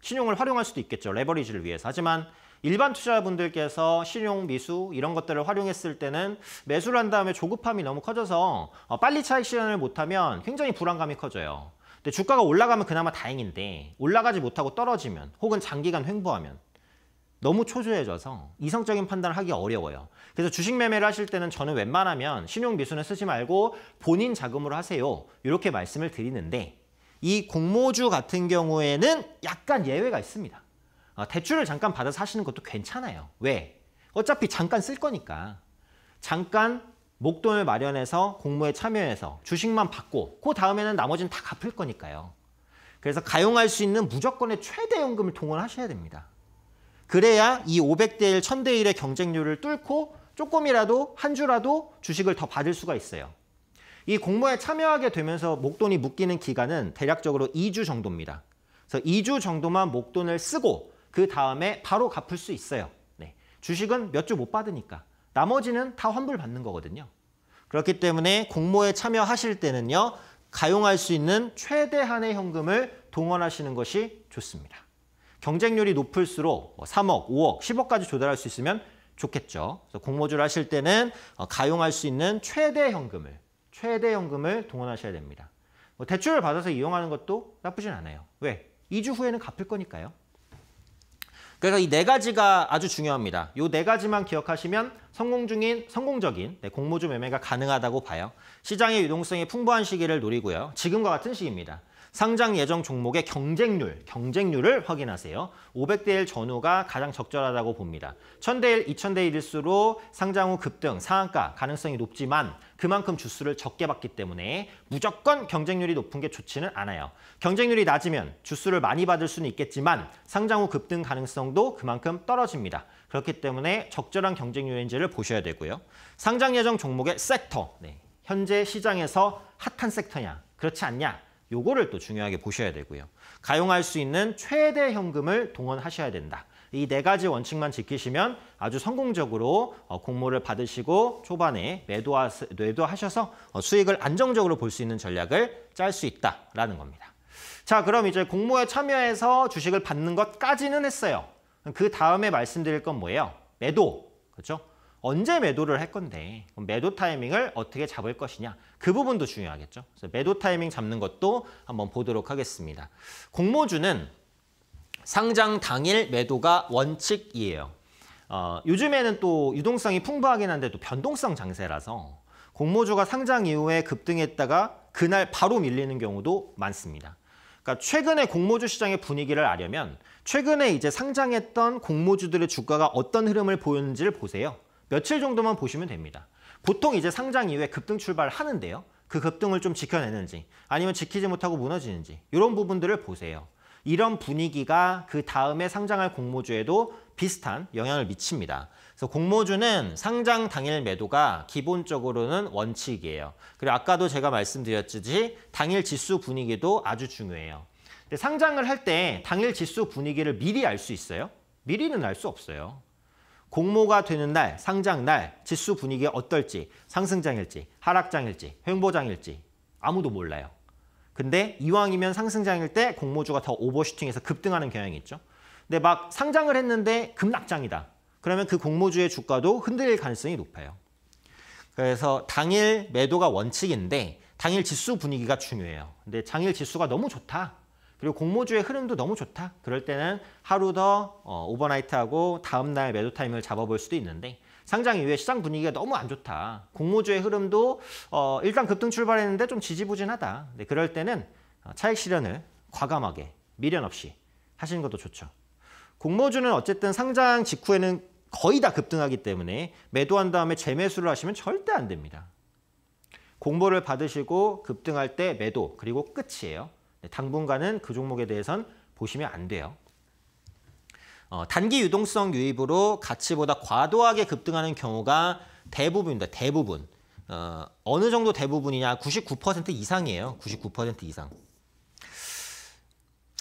신용을 활용할 수도 있겠죠. 레버리지를 위해서. 하지만 일반 투자자분들께서 신용, 미수 이런 것들을 활용했을 때는 매수를 한 다음에 조급함이 너무 커져서 어, 빨리 차익 실현을 못하면 굉장히 불안감이 커져요. 근데 주가가 올라가면 그나마 다행인데 올라가지 못하고 떨어지면 혹은 장기간 횡보하면 너무 초조해져서 이성적인 판단을 하기 어려워요. 그래서 주식 매매를 하실 때는 저는 웬만하면 신용미수는 쓰지 말고 본인 자금으로 하세요. 이렇게 말씀을 드리는데 이 공모주 같은 경우에는 약간 예외가 있습니다. 어, 대출을 잠깐 받아서 하시는 것도 괜찮아요. 왜? 어차피 잠깐 쓸 거니까. 잠깐 목돈을 마련해서 공모에 참여해서 주식만 받고 그 다음에는 나머지는 다 갚을 거니까요. 그래서 가용할 수 있는 무조건의 최대 연금을 동원하셔야 됩니다. 그래야 이 500대 1, 1000대 1의 경쟁률을 뚫고 조금이라도 한 주라도 주식을 더 받을 수가 있어요. 이 공모에 참여하게 되면서 목돈이 묶이는 기간은 대략적으로 2주 정도입니다. 그래서 2주 정도만 목돈을 쓰고 그 다음에 바로 갚을 수 있어요. 네. 주식은 몇 주 못 받으니까. 나머지는 다 환불받는 거거든요. 그렇기 때문에 공모에 참여하실 때는요. 가용할 수 있는 최대한의 현금을 동원하시는 것이 좋습니다. 경쟁률이 높을수록 3억, 뭐 5억, 10억까지 조달할 수 있으면 좋겠죠. 그래서 공모주를 하실 때는 어, 가용할 수 있는 최대 현금을 최대 현금을 동원하셔야 됩니다. 뭐 대출을 받아서 이용하는 것도 나쁘진 않아요. 왜? 2주 후에는 갚을 거니까요. 그래서 이 네 가지가 아주 중요합니다. 이 네 가지만 기억하시면 성공 중인 성공적인 네, 공모주 매매가 가능하다고 봐요. 시장의 유동성이 풍부한 시기를 노리고요. 지금과 같은 시기입니다. 상장 예정 종목의 경쟁률, 경쟁률을 확인하세요. 500대1 전후가 가장 적절하다고 봅니다. 1000대1, 2000대1일수록 상장 후 급등, 상한가 가능성이 높지만 그만큼 주수를 적게 받기 때문에 무조건 경쟁률이 높은 게 좋지는 않아요. 경쟁률이 낮으면 주수를 많이 받을 수는 있겠지만 상장 후 급등 가능성도 그만큼 떨어집니다. 그렇기 때문에 적절한 경쟁률인지를 보셔야 되고요. 상장 예정 종목의 섹터, 네. 현재 시장에서 핫한 섹터냐, 그렇지 않냐 요거를 또 중요하게 보셔야 되고요. 가용할 수 있는 최대 현금을 동원하셔야 된다. 이 네 가지 원칙만 지키시면 아주 성공적으로 어, 공모를 받으시고 초반에 매도하, 매도하셔서 어, 수익을 안정적으로 볼 수 있는 전략을 짤 수 있다라는 겁니다. 자 그럼 이제 공모에 참여해서 주식을 받는 것까지는 했어요. 그 다음에 말씀드릴 건 뭐예요? 매도, 그렇죠? 언제 매도를 할 건데 매도 타이밍을 어떻게 잡을 것이냐 그 부분도 중요하겠죠. 그래서 매도 타이밍 잡는 것도 한번 보도록 하겠습니다. 공모주는 상장 당일 매도가 원칙이에요. 어, 요즘에는 또 유동성이 풍부하긴 한데 또 변동성 장세라서 공모주가 상장 이후에 급등했다가 그날 바로 밀리는 경우도 많습니다. 그러니까 최근에 공모주 시장의 분위기를 알려면 최근에 이제 상장했던 공모주들의 주가가 어떤 흐름을 보였는지를 보세요. 며칠 정도만 보시면 됩니다. 보통 이제 상장 이후에 급등 출발하는데요. 그 급등을 좀 지켜내는지 아니면 지키지 못하고 무너지는지 이런 부분들을 보세요. 이런 분위기가 그 다음에 상장할 공모주에도 비슷한 영향을 미칩니다. 그래서 공모주는 상장 당일 매도가 기본적으로는 원칙이에요. 그리고 아까도 제가 말씀드렸듯이 당일 지수 분위기도 아주 중요해요. 근데 상장을 할 때 당일 지수 분위기를 미리 알 수 있어요? 미리는 알 수 없어요. 공모가 되는 날, 상장 날 지수 분위기가 어떨지 상승장일지 하락장일지 횡보장일지 아무도 몰라요. 근데 이왕이면 상승장일 때 공모주가 더 오버슈팅해서 급등하는 경향이 있죠. 근데 막 상장을 했는데 급락장이다. 그러면 그 공모주의 주가도 흔들릴 가능성이 높아요. 그래서 당일 매도가 원칙인데 당일 지수 분위기가 중요해요. 근데 당일 지수가 너무 좋다. 그리고 공모주의 흐름도 너무 좋다. 그럴 때는 하루 더 어, 오버나이트하고 다음날 매도 타임을 잡아볼 수도 있는데 상장 이후에 시장 분위기가 너무 안 좋다. 공모주의 흐름도 어, 일단 급등 출발했는데 좀 지지부진하다. 네, 그럴 때는 어, 차익 실현을 과감하게 미련 없이 하시는 것도 좋죠. 공모주는 어쨌든 상장 직후에는 거의 다 급등하기 때문에 매도한 다음에 재매수를 하시면 절대 안 됩니다. 공모를 받으시고 급등할 때 매도 그리고 끝이에요. 네, 당분간은 그 종목에 대해선 보시면 안 돼요. 어, 단기 유동성 유입으로 가치보다 과도하게 급등하는 경우가 대부분입니다. 대부분. 어, 어느 정도 대부분이냐? 99% 이상이에요. 99% 이상.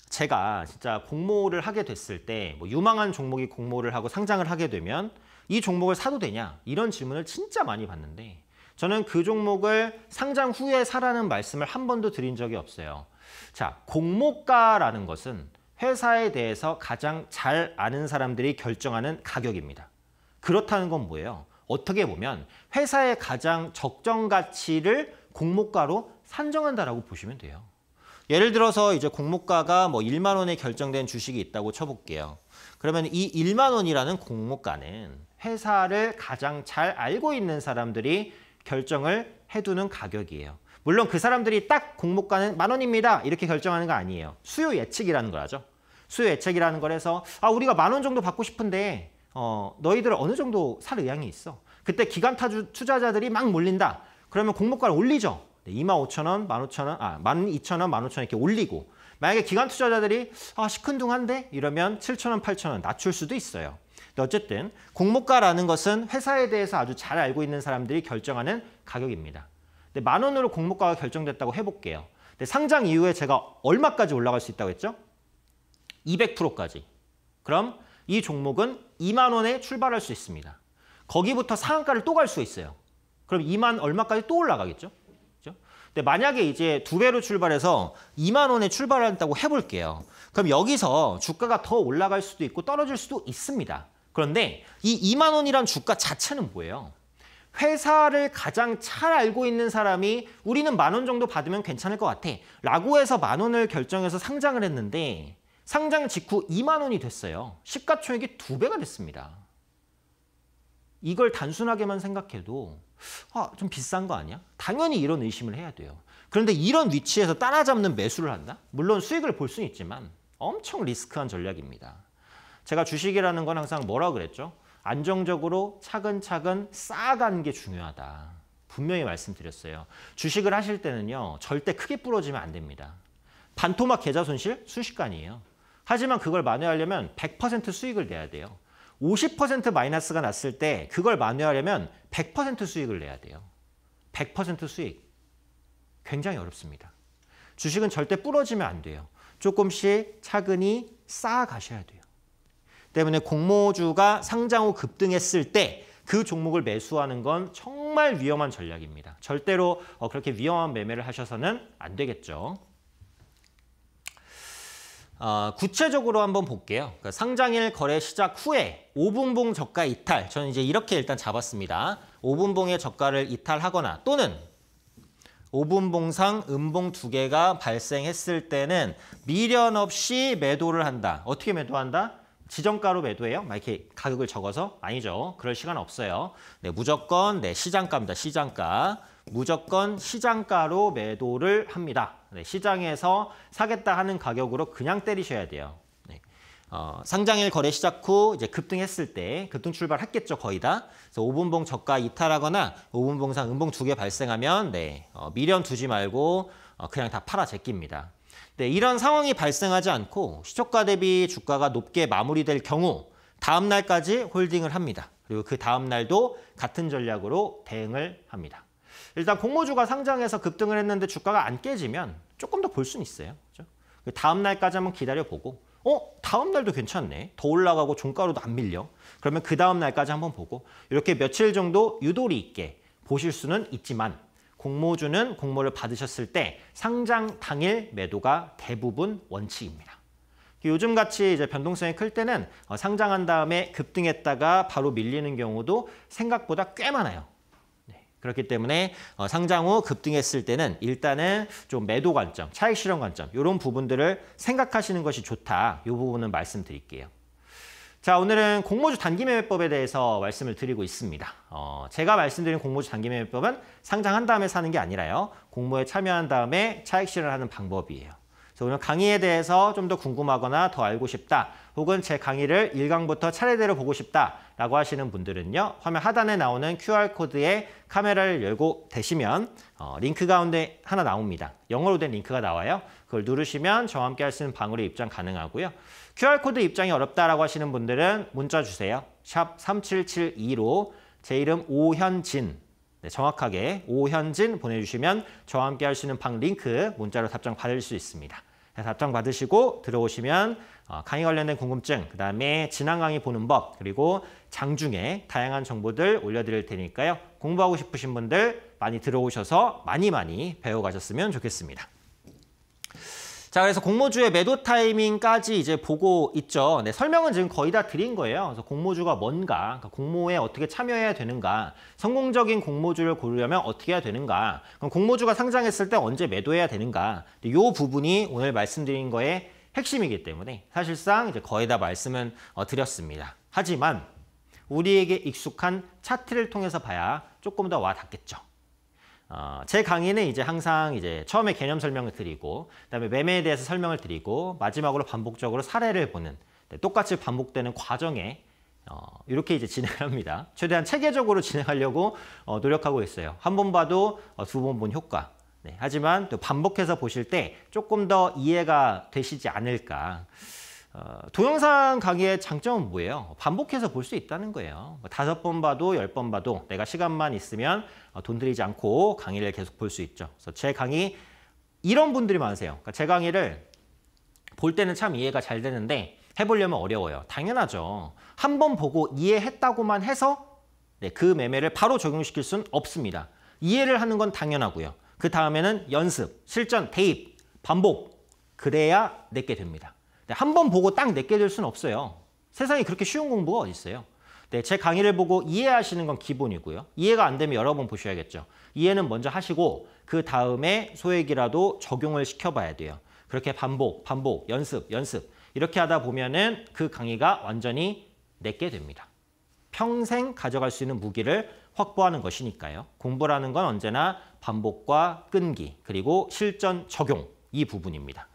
제가 진짜 공모를 하게 됐을 때뭐 유망한 종목이 공모를 하고 상장을 하게 되면 이 종목을 사도 되냐? 이런 질문을 진짜 많이 받는데 저는 그 종목을 상장 후에 사라는 말씀을 한 번도 드린 적이 없어요. 자, 공모가라는 것은 회사에 대해서 가장 잘 아는 사람들이 결정하는 가격입니다. 그렇다는 건 뭐예요? 어떻게 보면 회사의 가장 적정 가치를 공모가로 산정한다라고 보시면 돼요. 예를 들어서 이제 공모가가 뭐 1만 원에 결정된 주식이 있다고 쳐볼게요. 그러면 이 1만 원이라는 공모가는 회사를 가장 잘 알고 있는 사람들이 결정을 해두는 가격이에요. 물론 그 사람들이 딱 공모가는 만 원입니다. 이렇게 결정하는 거 아니에요. 수요 예측이라는 거라죠. 수요 예측이라는 걸 해서 아 우리가 만 원 정도 받고 싶은데 어, 너희들 어느 정도 살 의향이 있어. 그때 기간 타주, 투자자들이 막 몰린다. 그러면 공모가를 올리죠. 25,000원, 15,000원, 아, 12,000원, 15,000원 이렇게 올리고 만약에 기간 투자자들이 아, 시큰둥한데? 이러면 7,000원, 8,000원 낮출 수도 있어요. 근데 어쨌든 공모가라는 것은 회사에 대해서 아주 잘 알고 있는 사람들이 결정하는 가격입니다. 근데 만 원으로 공모가가 결정됐다고 해볼게요. 근데 상장 이후에 제가 얼마까지 올라갈 수 있다고 했죠? 200%까지. 그럼 이 종목은 2만 원에 출발할 수 있습니다. 거기부터 상한가를 또 갈 수 있어요. 그럼 2만 얼마까지 또 올라가겠죠? 그렇죠? 근데 만약에 이제 두 배로 출발해서 2만 원에 출발한다고 해볼게요. 그럼 여기서 주가가 더 올라갈 수도 있고 떨어질 수도 있습니다. 그런데 이 2만 원이란 주가 자체는 뭐예요? 회사를 가장 잘 알고 있는 사람이 우리는 만 원 정도 받으면 괜찮을 것 같아 라고 해서 만 원을 결정해서 상장을 했는데 상장 직후 2만 원이 됐어요. 시가총액이 두배가 됐습니다. 이걸 단순하게만 생각해도 아, 좀 비싼 거 아니야? 당연히 이런 의심을 해야 돼요. 그런데 이런 위치에서 따라잡는 매수를 한다? 물론 수익을 볼 수는 있지만 엄청 리스크한 전략입니다. 제가 주식이라는 건 항상 뭐라 그랬죠? 안정적으로 차근차근 쌓아가는 게 중요하다. 분명히 말씀드렸어요. 주식을 하실 때는요. 절대 크게 부러지면 안 됩니다. 반토막 계좌 손실 순식간이에요. 하지만 그걸 만회하려면 100% 수익을 내야 돼요. 50% 마이너스가 났을 때 그걸 만회하려면 100% 수익을 내야 돼요. 100% 수익. 굉장히 어렵습니다. 주식은 절대 부러지면 안 돼요. 조금씩 차근히 쌓아가셔야 돼요. 때문에 공모주가 상장 후 급등했을 때 그 종목을 매수하는 건 정말 위험한 전략입니다. 절대로 어, 그렇게 위험한 매매를 하셔서는 안 되겠죠. 어, 구체적으로 한번 볼게요. 그러니까 상장일 거래 시작 후에 5분봉 저가 이탈. 저는 이제 이렇게 일단 잡았습니다. 5분봉의 저가를 이탈하거나 또는 5분봉상 음봉 두 개가 발생했을 때는 미련 없이 매도를 한다. 어떻게 매도한다? 지정가로 매도해요? 막 이렇게 가격을 적어서? 아니죠. 그럴 시간 없어요. 네, 무조건 네, 시장가입니다. 시장가. 무조건 시장가로 매도를 합니다. 네, 시장에서 사겠다 하는 가격으로 그냥 때리셔야 돼요. 네. 어, 상장일 거래 시작 후 이제 급등했을 때 급등 출발했겠죠 거의 다. 그래서 5분봉 저가 이탈하거나 5분봉상 음봉 두 개 발생하면 네, 어, 미련 두지 말고 어, 그냥 다 팔아 제낍니다. 네, 이런 상황이 발생하지 않고 시초가 대비 주가가 높게 마무리될 경우 다음 날까지 홀딩을 합니다. 그리고 그 다음 날도 같은 전략으로 대응을 합니다. 일단 공모주가 상장해서 급등을 했는데 주가가 안 깨지면 조금 더 볼 수는 있어요. 그렇죠? 그 다음 날까지 한번 기다려보고 어? 다음 날도 괜찮네. 더 올라가고 종가로도 안 밀려. 그러면 그 다음 날까지 한번 보고 이렇게 며칠 정도 유도리 있게 보실 수는 있지만 공모주는 공모를 받으셨을 때 상장 당일 매도가 대부분 원칙입니다. 요즘같이 이제 변동성이 클 때는 어, 상장한 다음에 급등했다가 바로 밀리는 경우도 생각보다 꽤 많아요. 네, 그렇기 때문에 어, 상장 후 급등했을 때는 일단은 좀 매도 관점, 차익 실현 관점 이런 부분들을 생각하시는 것이 좋다. 이 부분은 말씀드릴게요. 자 오늘은 공모주 단기매매법에 대해서 말씀을 드리고 있습니다. 어, 제가 말씀드린 공모주 단기매매법은 상장한 다음에 사는 게 아니라요. 공모에 참여한 다음에 차익 실현을 하는 방법이에요. 그래서 오늘 강의에 대해서 좀 더 궁금하거나 더 알고 싶다 혹은 제 강의를 일강부터 차례대로 보고 싶다 라고 하시는 분들은요. 화면 하단에 나오는 QR코드에 카메라를 열고 되시면 어, 링크 가운데 하나 나옵니다. 영어로 된 링크가 나와요. 그걸 누르시면 저와 함께 할 수 있는 방으로 입장 가능하고요. QR코드 입장이 어렵다라고 하시는 분들은 문자 주세요. 샵 3772로 제 이름 오현진 네, 정확하게 오현진 보내주시면 저와 함께 할 수 있는 방 링크 문자로 답장 받을 수 있습니다. 네, 답장 받으시고 들어오시면 어, 강의 관련된 궁금증, 그 다음에 진학 강의 보는 법, 그리고 장중에 다양한 정보들 올려드릴 테니까요. 공부하고 싶으신 분들 많이 들어오셔서 많이 많이 배워가셨으면 좋겠습니다. 자, 그래서 공모주의 매도 타이밍까지 이제 보고 있죠. 네, 설명은 지금 거의 다 드린 거예요. 그래서 공모주가 뭔가, 그러니까 공모에 어떻게 참여해야 되는가, 성공적인 공모주를 고르려면 어떻게 해야 되는가, 그럼 공모주가 상장했을 때 언제 매도해야 되는가, 이 네, 부분이 오늘 말씀드린 거에 핵심이기 때문에 사실상 이제 거의 다 말씀은 어, 드렸습니다. 하지만 우리에게 익숙한 차트를 통해서 봐야 조금 더 와닿겠죠. 어, 제 강의는 이제 항상 이제 처음에 개념 설명을 드리고 그다음에 매매에 대해서 설명을 드리고 마지막으로 반복적으로 사례를 보는 네, 똑같이 반복되는 과정에 어, 이렇게 이제 진행합니다. 최대한 체계적으로 진행하려고 어, 노력하고 있어요. 한 번 봐도 어, 두번 본 효과. 네, 하지만 또 반복해서 보실 때 조금 더 이해가 되시지 않을까. 어, 동영상 강의의 장점은 뭐예요? 반복해서 볼 수 있다는 거예요. 뭐 다섯 번 봐도 열 번 봐도 내가 시간만 있으면 어, 돈 들이지 않고 강의를 계속 볼 수 있죠. 그래서 제 강의 이런 분들이 많으세요. 그러니까 제 강의를 볼 때는 참 이해가 잘 되는데 해보려면 어려워요. 당연하죠. 한 번 보고 이해했다고만 해서 네, 그 매매를 바로 적용시킬 수는 없습니다. 이해를 하는 건 당연하고요. 그 다음에는 연습, 실전, 대입, 반복 그래야 내게 됩니다. 네, 한번 보고 딱 내게 될 수는 없어요. 세상에 그렇게 쉬운 공부가 어디 있어요. 네, 제 강의를 보고 이해하시는 건 기본이고요. 이해가 안 되면 여러 번 보셔야겠죠. 이해는 먼저 하시고 그 다음에 소액이라도 적용을 시켜봐야 돼요. 그렇게 반복, 반복, 연습, 연습 이렇게 하다 보면은 그 강의가 완전히 내게 됩니다. 평생 가져갈 수 있는 무기를 확보하는 것이니까요. 공부라는 건 언제나 반복과 끈기 그리고 실전 적용 이 부분입니다.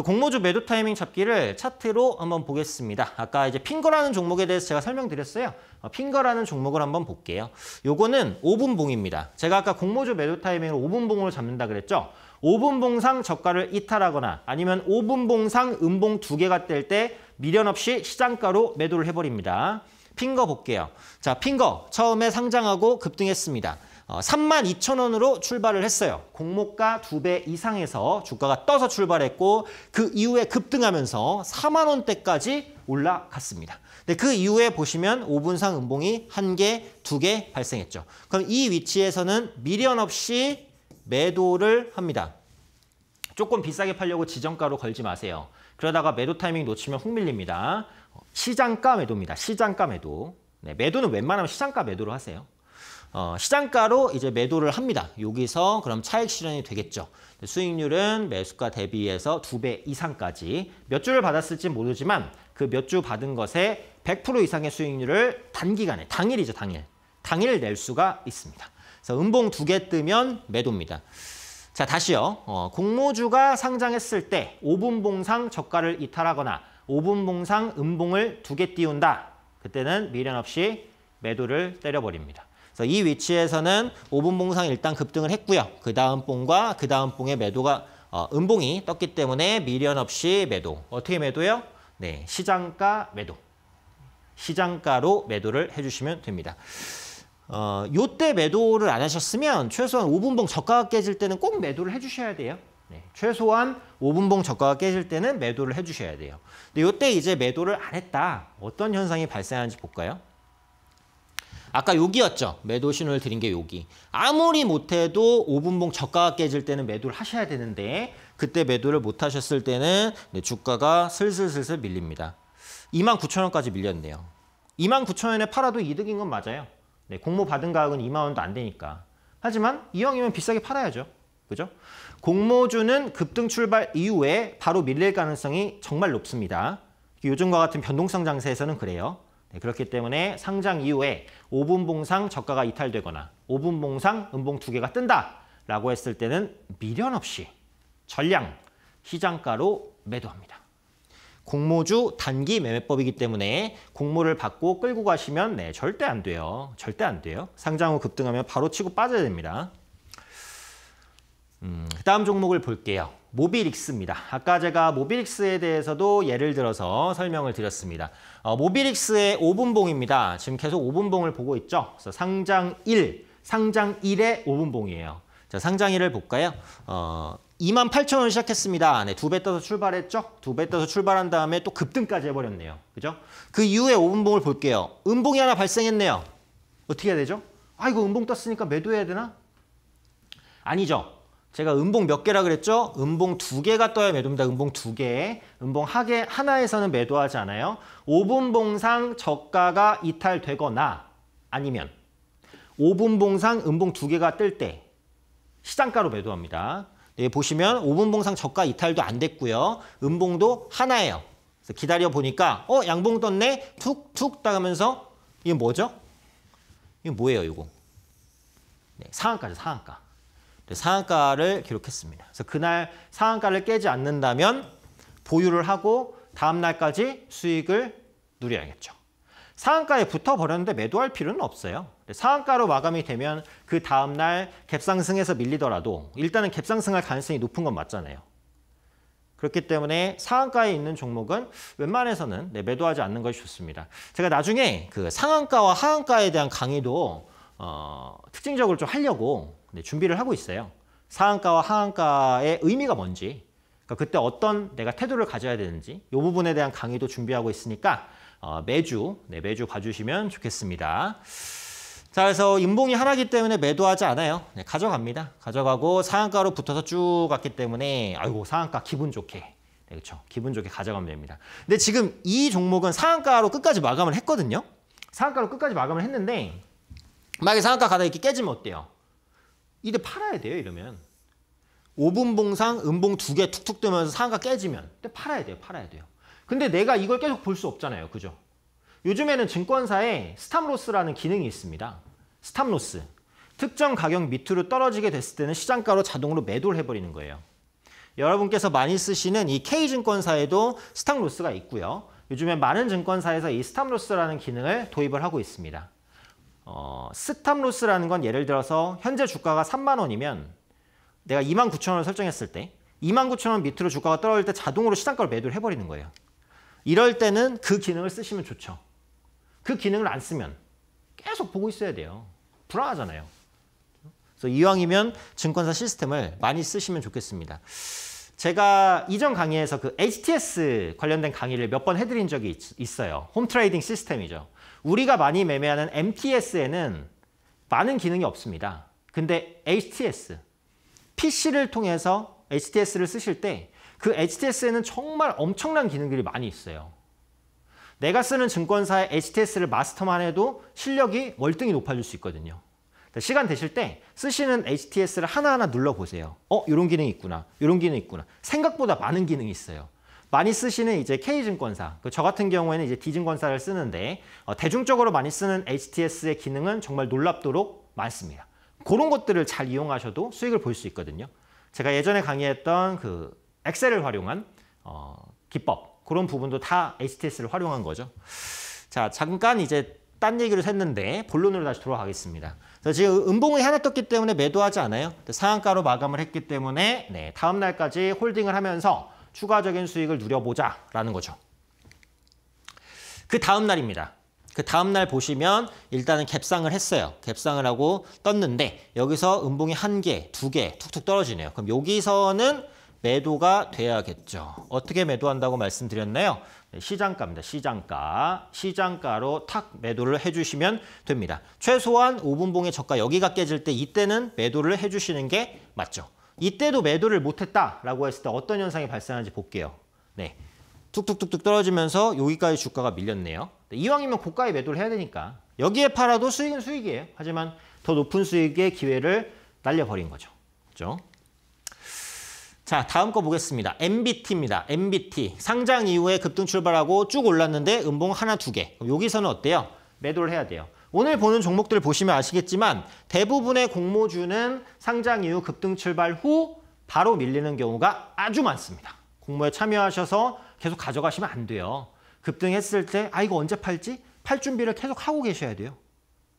그 공모주 매도 타이밍 잡기를 차트로 한번 보겠습니다. 아까 이제 핑거라는 종목에 대해서 제가 설명드렸어요. 어, 핑거라는 종목을 한번 볼게요. 요거는 5분 봉입니다. 제가 아까 공모주 매도 타이밍을 5분 봉으로 잡는다 그랬죠? 5분 봉상 저가를 이탈하거나 아니면 5분 봉상 음봉 두 개가 뗄 때 미련 없이 시장가로 매도를 해버립니다. 핑거 볼게요. 자, 핑거 처음에 상장하고 급등했습니다. 어, 32,000원으로 출발을 했어요. 공모가 두 배 이상에서 주가가 떠서 출발했고 그 이후에 급등하면서 4만 원대까지 올라갔습니다. 근데 그 이후에 보시면 5분상 음봉이 한 개, 두 개 발생했죠. 그럼 이 위치에서는 미련 없이 매도를 합니다. 조금 비싸게 팔려고 지정가로 걸지 마세요. 그러다가 매도 타이밍 놓치면 흥 밀립니다. 어, 시장가 매도입니다. 시장가 매도. 네, 매도는 웬만하면 시장가 매도로 하세요. 어, 시장가로 이제 매도를 합니다. 여기서 그럼 차익 실현이 되겠죠. 수익률은 매수가 대비해서 두 배 이상까지 몇 주를 받았을지 모르지만 그 몇 주 받은 것에 100% 이상의 수익률을 단기간에 당일이죠 당일 당일 낼 수가 있습니다. 그래서 음봉 두 개 뜨면 매도입니다. 자 다시요. 어, 공모주가 상장했을 때 5분 봉상 저가를 이탈하거나 5분 봉상 음봉을 두 개 띄운다. 그때는 미련 없이 매도를 때려버립니다. 이 위치에서는 5분 봉상 일단 급등을 했고요. 그 다음 봉과 그 다음 봉의 매도가 어, 음봉이 떴기 때문에 미련 없이 매도. 어떻게 매도요? 네, 시장가 매도. 시장가로 매도를 해주시면 됩니다. 어, 요때 매도를 안 하셨으면 최소한 5분봉 저가가 깨질 때는 꼭 매도를 해주셔야 돼요. 네, 최소한 5분봉 저가가 깨질 때는 매도를 해주셔야 돼요. 근데 요때 이제 매도를 안 했다. 어떤 현상이 발생하는지 볼까요? 아까 여기였죠. 매도 신호를 드린 게 여기. 아무리 못해도 5분봉 저가가 깨질 때는 매도를 하셔야 되는데 그때 매도를 못 하셨을 때는 네, 주가가 슬슬슬슬 밀립니다. 29,000원까지 밀렸네요. 29,000원에 팔아도 이득인 건 맞아요. 네, 공모 받은 가격은 2만 원도 안 되니까. 하지만 이왕이면 비싸게 팔아야죠. 그죠? 공모주는 급등 출발 이후에 바로 밀릴 가능성이 정말 높습니다. 요즘과 같은 변동성 장세에서는 그래요. 네, 그렇기 때문에 상장 이후에 5분 봉상 저가가 이탈되거나 5분 봉상 음봉 두 개가 뜬다라고 했을 때는 미련 없이 전량 시장가로 매도합니다. 공모주 단기 매매법이기 때문에 공모를 받고 끌고 가시면 네 절대 안 돼요. 절대 안 돼요. 상장 후 급등하면 바로 치고 빠져야 됩니다. 음, 다음 종목을 볼게요. 모빌릭스입니다. 아까 제가 모빌릭스에 대해서도 예를 들어서 설명을 드렸습니다. 어, 모비릭스의 5분봉입니다. 지금 계속 5분봉을 보고 있죠. 그래서 상장 1, 상장 1의 5분봉이에요. 자, 상장 1을 볼까요? 어, 28,000원 시작했습니다. 네, 두배 떠서 출발했죠? 두 배 떠서 출발한 다음에 또 급등까지 해버렸네요. 그죠? 그 이후에 5분봉을 볼게요. 음봉이 하나 발생했네요. 어떻게 해야 되죠? 아, 이거 음봉 떴으니까 매도해야 되나? 아니죠. 제가 음봉 몇 개라 그랬죠? 음봉 두 개가 떠야 매도입니다. 음봉 두 개. 음봉 하게 하나에서는 매도하지 않아요. 5분 봉상 저가가 이탈되거나 아니면 5분 봉상 음봉 두 개가 뜰 때 시장가로 매도합니다. 네, 보시면 5분 봉상 저가 이탈도 안 됐고요. 음봉도 하나예요. 그래서 기다려 보니까 어 양봉 떴네 툭툭 따가면서 이게 뭐죠? 이게 뭐예요 이거? 네, 상한가죠 상한가. 상한가를 기록했습니다. 그래서 그날 상한가를 깨지 않는다면 보유를 하고 다음 날까지 수익을 누려야겠죠. 상한가에 붙어버렸는데 매도할 필요는 없어요. 상한가로 마감이 되면 그 다음 날 갭상승에서 밀리더라도 일단은 갭상승할 가능성이 높은 건 맞잖아요. 그렇기 때문에 상한가에 있는 종목은 웬만해서는 네, 매도하지 않는 것이 좋습니다. 제가 나중에 그 상한가와 하한가에 대한 강의도 어, 특징적으로 좀 하려고 네, 준비를 하고 있어요. 상한가와 하한가의 의미가 뭔지 그러니까 그때 어떤 내가 태도를 가져야 되는지 이 부분에 대한 강의도 준비하고 있으니까 어, 매주 네, 매주 봐주시면 좋겠습니다. 자 그래서 인봉이 하락이기 때문에 매도하지 않아요. 네, 가져갑니다. 가져가고 상한가로 붙어서 쭉 갔기 때문에 아이고 상한가 기분 좋게 네, 그렇죠. 기분 좋게 가져가면 됩니다. 근데 지금 이 종목은 상한가로 끝까지 마감을 했거든요. 상한가로 끝까지 마감을 했는데 만약에 상한가 가다 이렇게 깨지면 어때요? 이제 팔아야 돼요 이러면. 5분 봉상 음봉 두 개 툭툭 뜨면서 상가 깨지면 근데 팔아야 돼요 팔아야 돼요. 근데 내가 이걸 계속 볼 수 없잖아요 그죠? 요즘에는 증권사에 스탑로스라는 기능이 있습니다. 스탑로스. 특정 가격 밑으로 떨어지게 됐을 때는 시장가로 자동으로 매도를 해버리는 거예요. 여러분께서 많이 쓰시는 이 K증권사에도 스탑로스가 있고요. 요즘에 많은 증권사에서 이 스탑로스라는 기능을 도입을 하고 있습니다. 어, 스탑 로스라는 건 예를 들어서 현재 주가가 3만 원이면 내가 2만 9천 원을 설정했을 때 2만 9천 원 밑으로 주가가 떨어질 때 자동으로 시장가를 매도를 해버리는 거예요. 이럴 때는 그 기능을 쓰시면 좋죠. 그 기능을 안 쓰면 계속 보고 있어야 돼요. 불안하잖아요. 그래서 이왕이면 증권사 시스템을 많이 쓰시면 좋겠습니다. 제가 이전 강의에서 그 HTS 관련된 강의를 몇 번 해드린 적이 있, 어요 홈트레이딩 시스템이죠. 우리가 많이 매매하는 MTS에는 많은 기능이 없습니다. 근데 HTS, PC를 통해서 HTS를 쓰실 때 그 HTS에는 정말 엄청난 기능들이 많이 있어요. 내가 쓰는 증권사의 HTS를 마스터만 해도 실력이 월등히 높아질 수 있거든요. 그러니까 시간 되실 때 쓰시는 HTS를 하나하나 눌러보세요. 어? 이런 기능이 있구나. 이런 기능이 있구나. 생각보다 많은 기능이 있어요. 많이 쓰시는 이제 K증권사, 그 저 같은 경우에는 이제 D증권사를 쓰는데 어, 대중적으로 많이 쓰는 HTS의 기능은 정말 놀랍도록 많습니다. 그런 것들을 잘 이용하셔도 수익을 볼 수 있거든요. 제가 예전에 강의했던 그 엑셀을 활용한 어, 기법 그런 부분도 다 HTS를 활용한 거죠. 자 잠깐 이제 딴 얘기를 했는데 본론으로 다시 돌아가겠습니다. 지금 음봉이 해냈었기 때문에 매도하지 않아요. 상한가로 마감을 했기 때문에 네, 다음 날까지 홀딩을 하면서 추가적인 수익을 누려보자라는 거죠. 그 다음 날입니다. 그 다음 날 보시면 일단은 갭상을 했어요. 갭상을 하고 떴는데 여기서 음봉이 한 개, 두 개 툭툭 떨어지네요. 그럼 여기서는 매도가 돼야겠죠. 어떻게 매도한다고 말씀드렸나요? 네, 시장가입니다. 시장가. 시장가로 탁 매도를 해주시면 됩니다. 최소한 5분봉의 저가 여기가 깨질 때 이때는 매도를 해주시는 게 맞죠. 이때도 매도를 못했다라고 했을 때 어떤 현상이 발생하는지 볼게요. 네, 툭툭툭툭 떨어지면서 여기까지 주가가 밀렸네요. 네, 이왕이면 고가에 매도를 해야 되니까 여기에 팔아도 수익은 수익이에요. 하지만 더 높은 수익의 기회를 날려버린 거죠. 그렇죠? 자, 다음 거 보겠습니다. MBT입니다. MBT. 상장 이후에 급등 출발하고 쭉 올랐는데 음봉 하나, 두 개. 여기서는 어때요? 매도를 해야 돼요. 오늘 보는 종목들을 보시면 아시겠지만 대부분의 공모주는 상장 이후 급등 출발 후 바로 밀리는 경우가 아주 많습니다. 공모에 참여하셔서 계속 가져가시면 안 돼요. 급등했을 때 아 이거 언제 팔지? 팔 준비를 계속 하고 계셔야 돼요.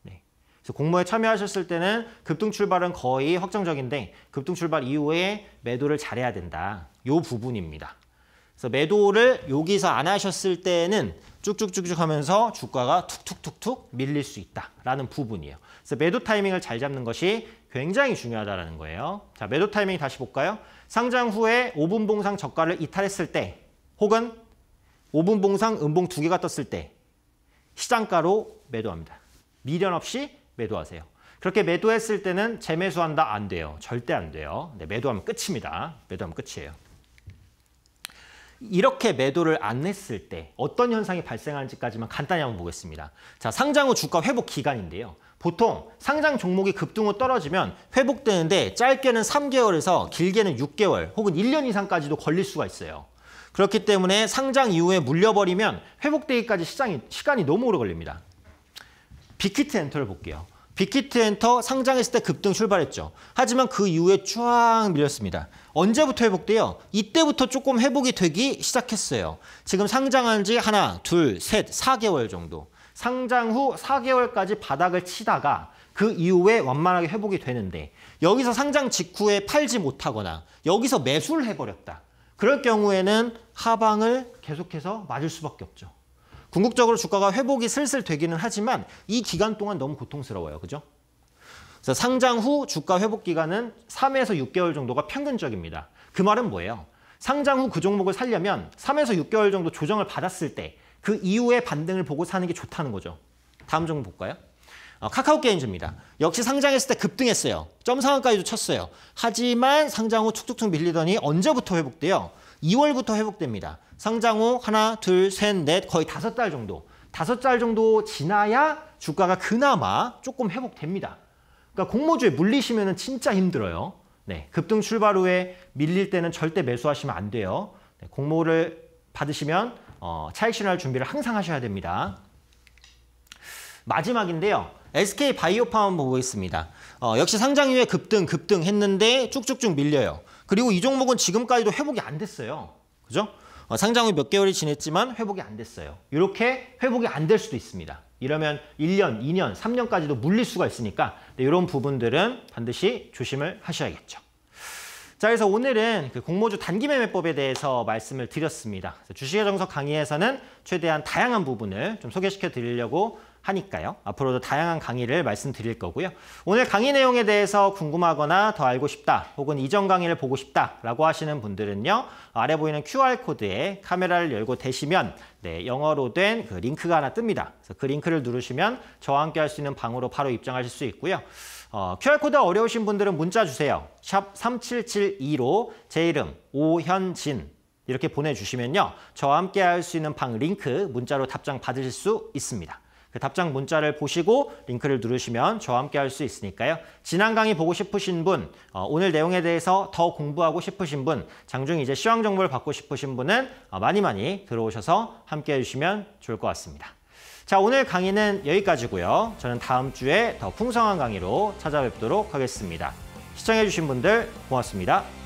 네. 그래서 공모에 참여하셨을 때는 급등 출발은 거의 확정적인데 급등 출발 이후에 매도를 잘해야 된다. 요 부분입니다. 그래서 매도를 여기서 안 하셨을 때는 쭉쭉쭉쭉 하면서 주가가 툭툭툭툭 밀릴 수 있다라는 부분이에요. 그래서 매도 타이밍을 잘 잡는 것이 굉장히 중요하다는 거예요. 자, 매도 타이밍 다시 볼까요? 상장 후에 5분 봉상 저가를 이탈했을 때 혹은 5분 봉상 음봉 두 개가 떴을 때 시장가로 매도합니다. 미련 없이 매도하세요. 그렇게 매도했을 때는 재매수한다? 안 돼요. 절대 안 돼요. 네, 매도하면 끝입니다. 매도하면 끝이에요. 이렇게 매도를 안했을때 어떤 현상이 발생하는지까지만 간단히 한번 보겠습니다. 자, 상장 후 주가 회복 기간인데요. 보통 상장 종목이 급등으로 떨어지면 회복되는데 짧게는 3개월에서 길게는 6개월 혹은 1년 이상까지도 걸릴 수가 있어요. 그렇기 때문에 상장 이후에 물려버리면 회복되기까지 시장이, 시간이 너무 오래 걸립니다. 빅히트 엔터를 볼게요. 빅히트 엔터 상장했을 때 급등 출발했죠. 하지만 그 이후에 쫙 밀렸습니다. 언제부터 회복돼요? 이때부터 조금 회복이 되기 시작했어요. 지금 상장한 지 하나, 둘, 셋, 4개월 정도. 상장 후 4개월까지 바닥을 치다가 그 이후에 완만하게 회복이 되는데 여기서 상장 직후에 팔지 못하거나 여기서 매수를 해버렸다. 그럴 경우에는 하방을 계속해서 맞을 수밖에 없죠. 궁극적으로 주가가 회복이 슬슬 되기는 하지만 이 기간 동안 너무 고통스러워요. 그죠? 그래서 상장 후 주가 회복 기간은 3에서 6개월 정도가 평균적입니다. 그 말은 뭐예요? 상장 후 그 종목을 살려면 3에서 6개월 정도 조정을 받았을 때 그이후에 반등을 보고 사는 게 좋다는 거죠. 다음 종목 볼까요? 어, 카카오 게임즈입니다. 역시 상장했을 때 급등했어요. 점 상한가에도 쳤어요. 하지만 상장 후 축축축 밀리더니 언제부터 회복돼요? 2월부터 회복됩니다. 상장후 하나, 둘, 셋, 넷 거의 다섯 달 정도. 다섯 달 정도 지나야 주가가 그나마 조금 회복됩니다. 그러니까 공모주에 물리시면 진짜 힘들어요. 네, 급등 출발 후에 밀릴 때는 절대 매수하시면 안 돼요. 네, 공모를 받으시면 어, 차익 실현할 준비를 항상 하셔야 됩니다. 마지막인데요. SK 바이오파운 보고 있습니다. 어, 역시 상장 이후에 급등 급등 했는데 쭉쭉쭉 밀려요. 그리고 이 종목은 지금까지도 회복이 안 됐어요. 그죠? 어, 상장 후 몇 개월이 지냈지만 회복이 안 됐어요. 이렇게 회복이 안 될 수도 있습니다. 이러면 1년, 2년, 3년까지도 물릴 수가 있으니까 네, 이런 부분들은 반드시 조심을 하셔야겠죠. 자, 그래서 오늘은 그 공모주 단기 매매법에 대해서 말씀을 드렸습니다. 주식의 정석 강의에서는 최대한 다양한 부분을 좀 소개시켜 드리려고 하니까요. 앞으로도 다양한 강의를 말씀드릴 거고요. 오늘 강의 내용에 대해서 궁금하거나 더 알고 싶다 혹은 이전 강의를 보고 싶다라고 하시는 분들은요. 아래 보이는 QR코드에 카메라를 열고 대시면 네, 영어로 된 그 링크가 하나 뜹니다. 그래서 그 링크를 누르시면 저와 함께 할 수 있는 방으로 바로 입장하실 수 있고요. 어, QR코드 어려우신 분들은 문자 주세요. 샵 3772로 제 이름 오현진 이렇게 보내주시면요. 저와 함께 할 수 있는 방 링크 문자로 답장 받으실 수 있습니다. 그 답장 문자를 보시고 링크를 누르시면 저와 함께 할 수 있으니까요. 지난 강의 보고 싶으신 분, 어, 오늘 내용에 대해서 더 공부하고 싶으신 분, 장중 이제 시황 정보를 받고 싶으신 분은 어, 많이 많이 들어오셔서 함께 해주시면 좋을 것 같습니다. 자, 오늘 강의는 여기까지고요. 저는 다음 주에 더 풍성한 강의로 찾아뵙도록 하겠습니다. 시청해주신 분들 고맙습니다.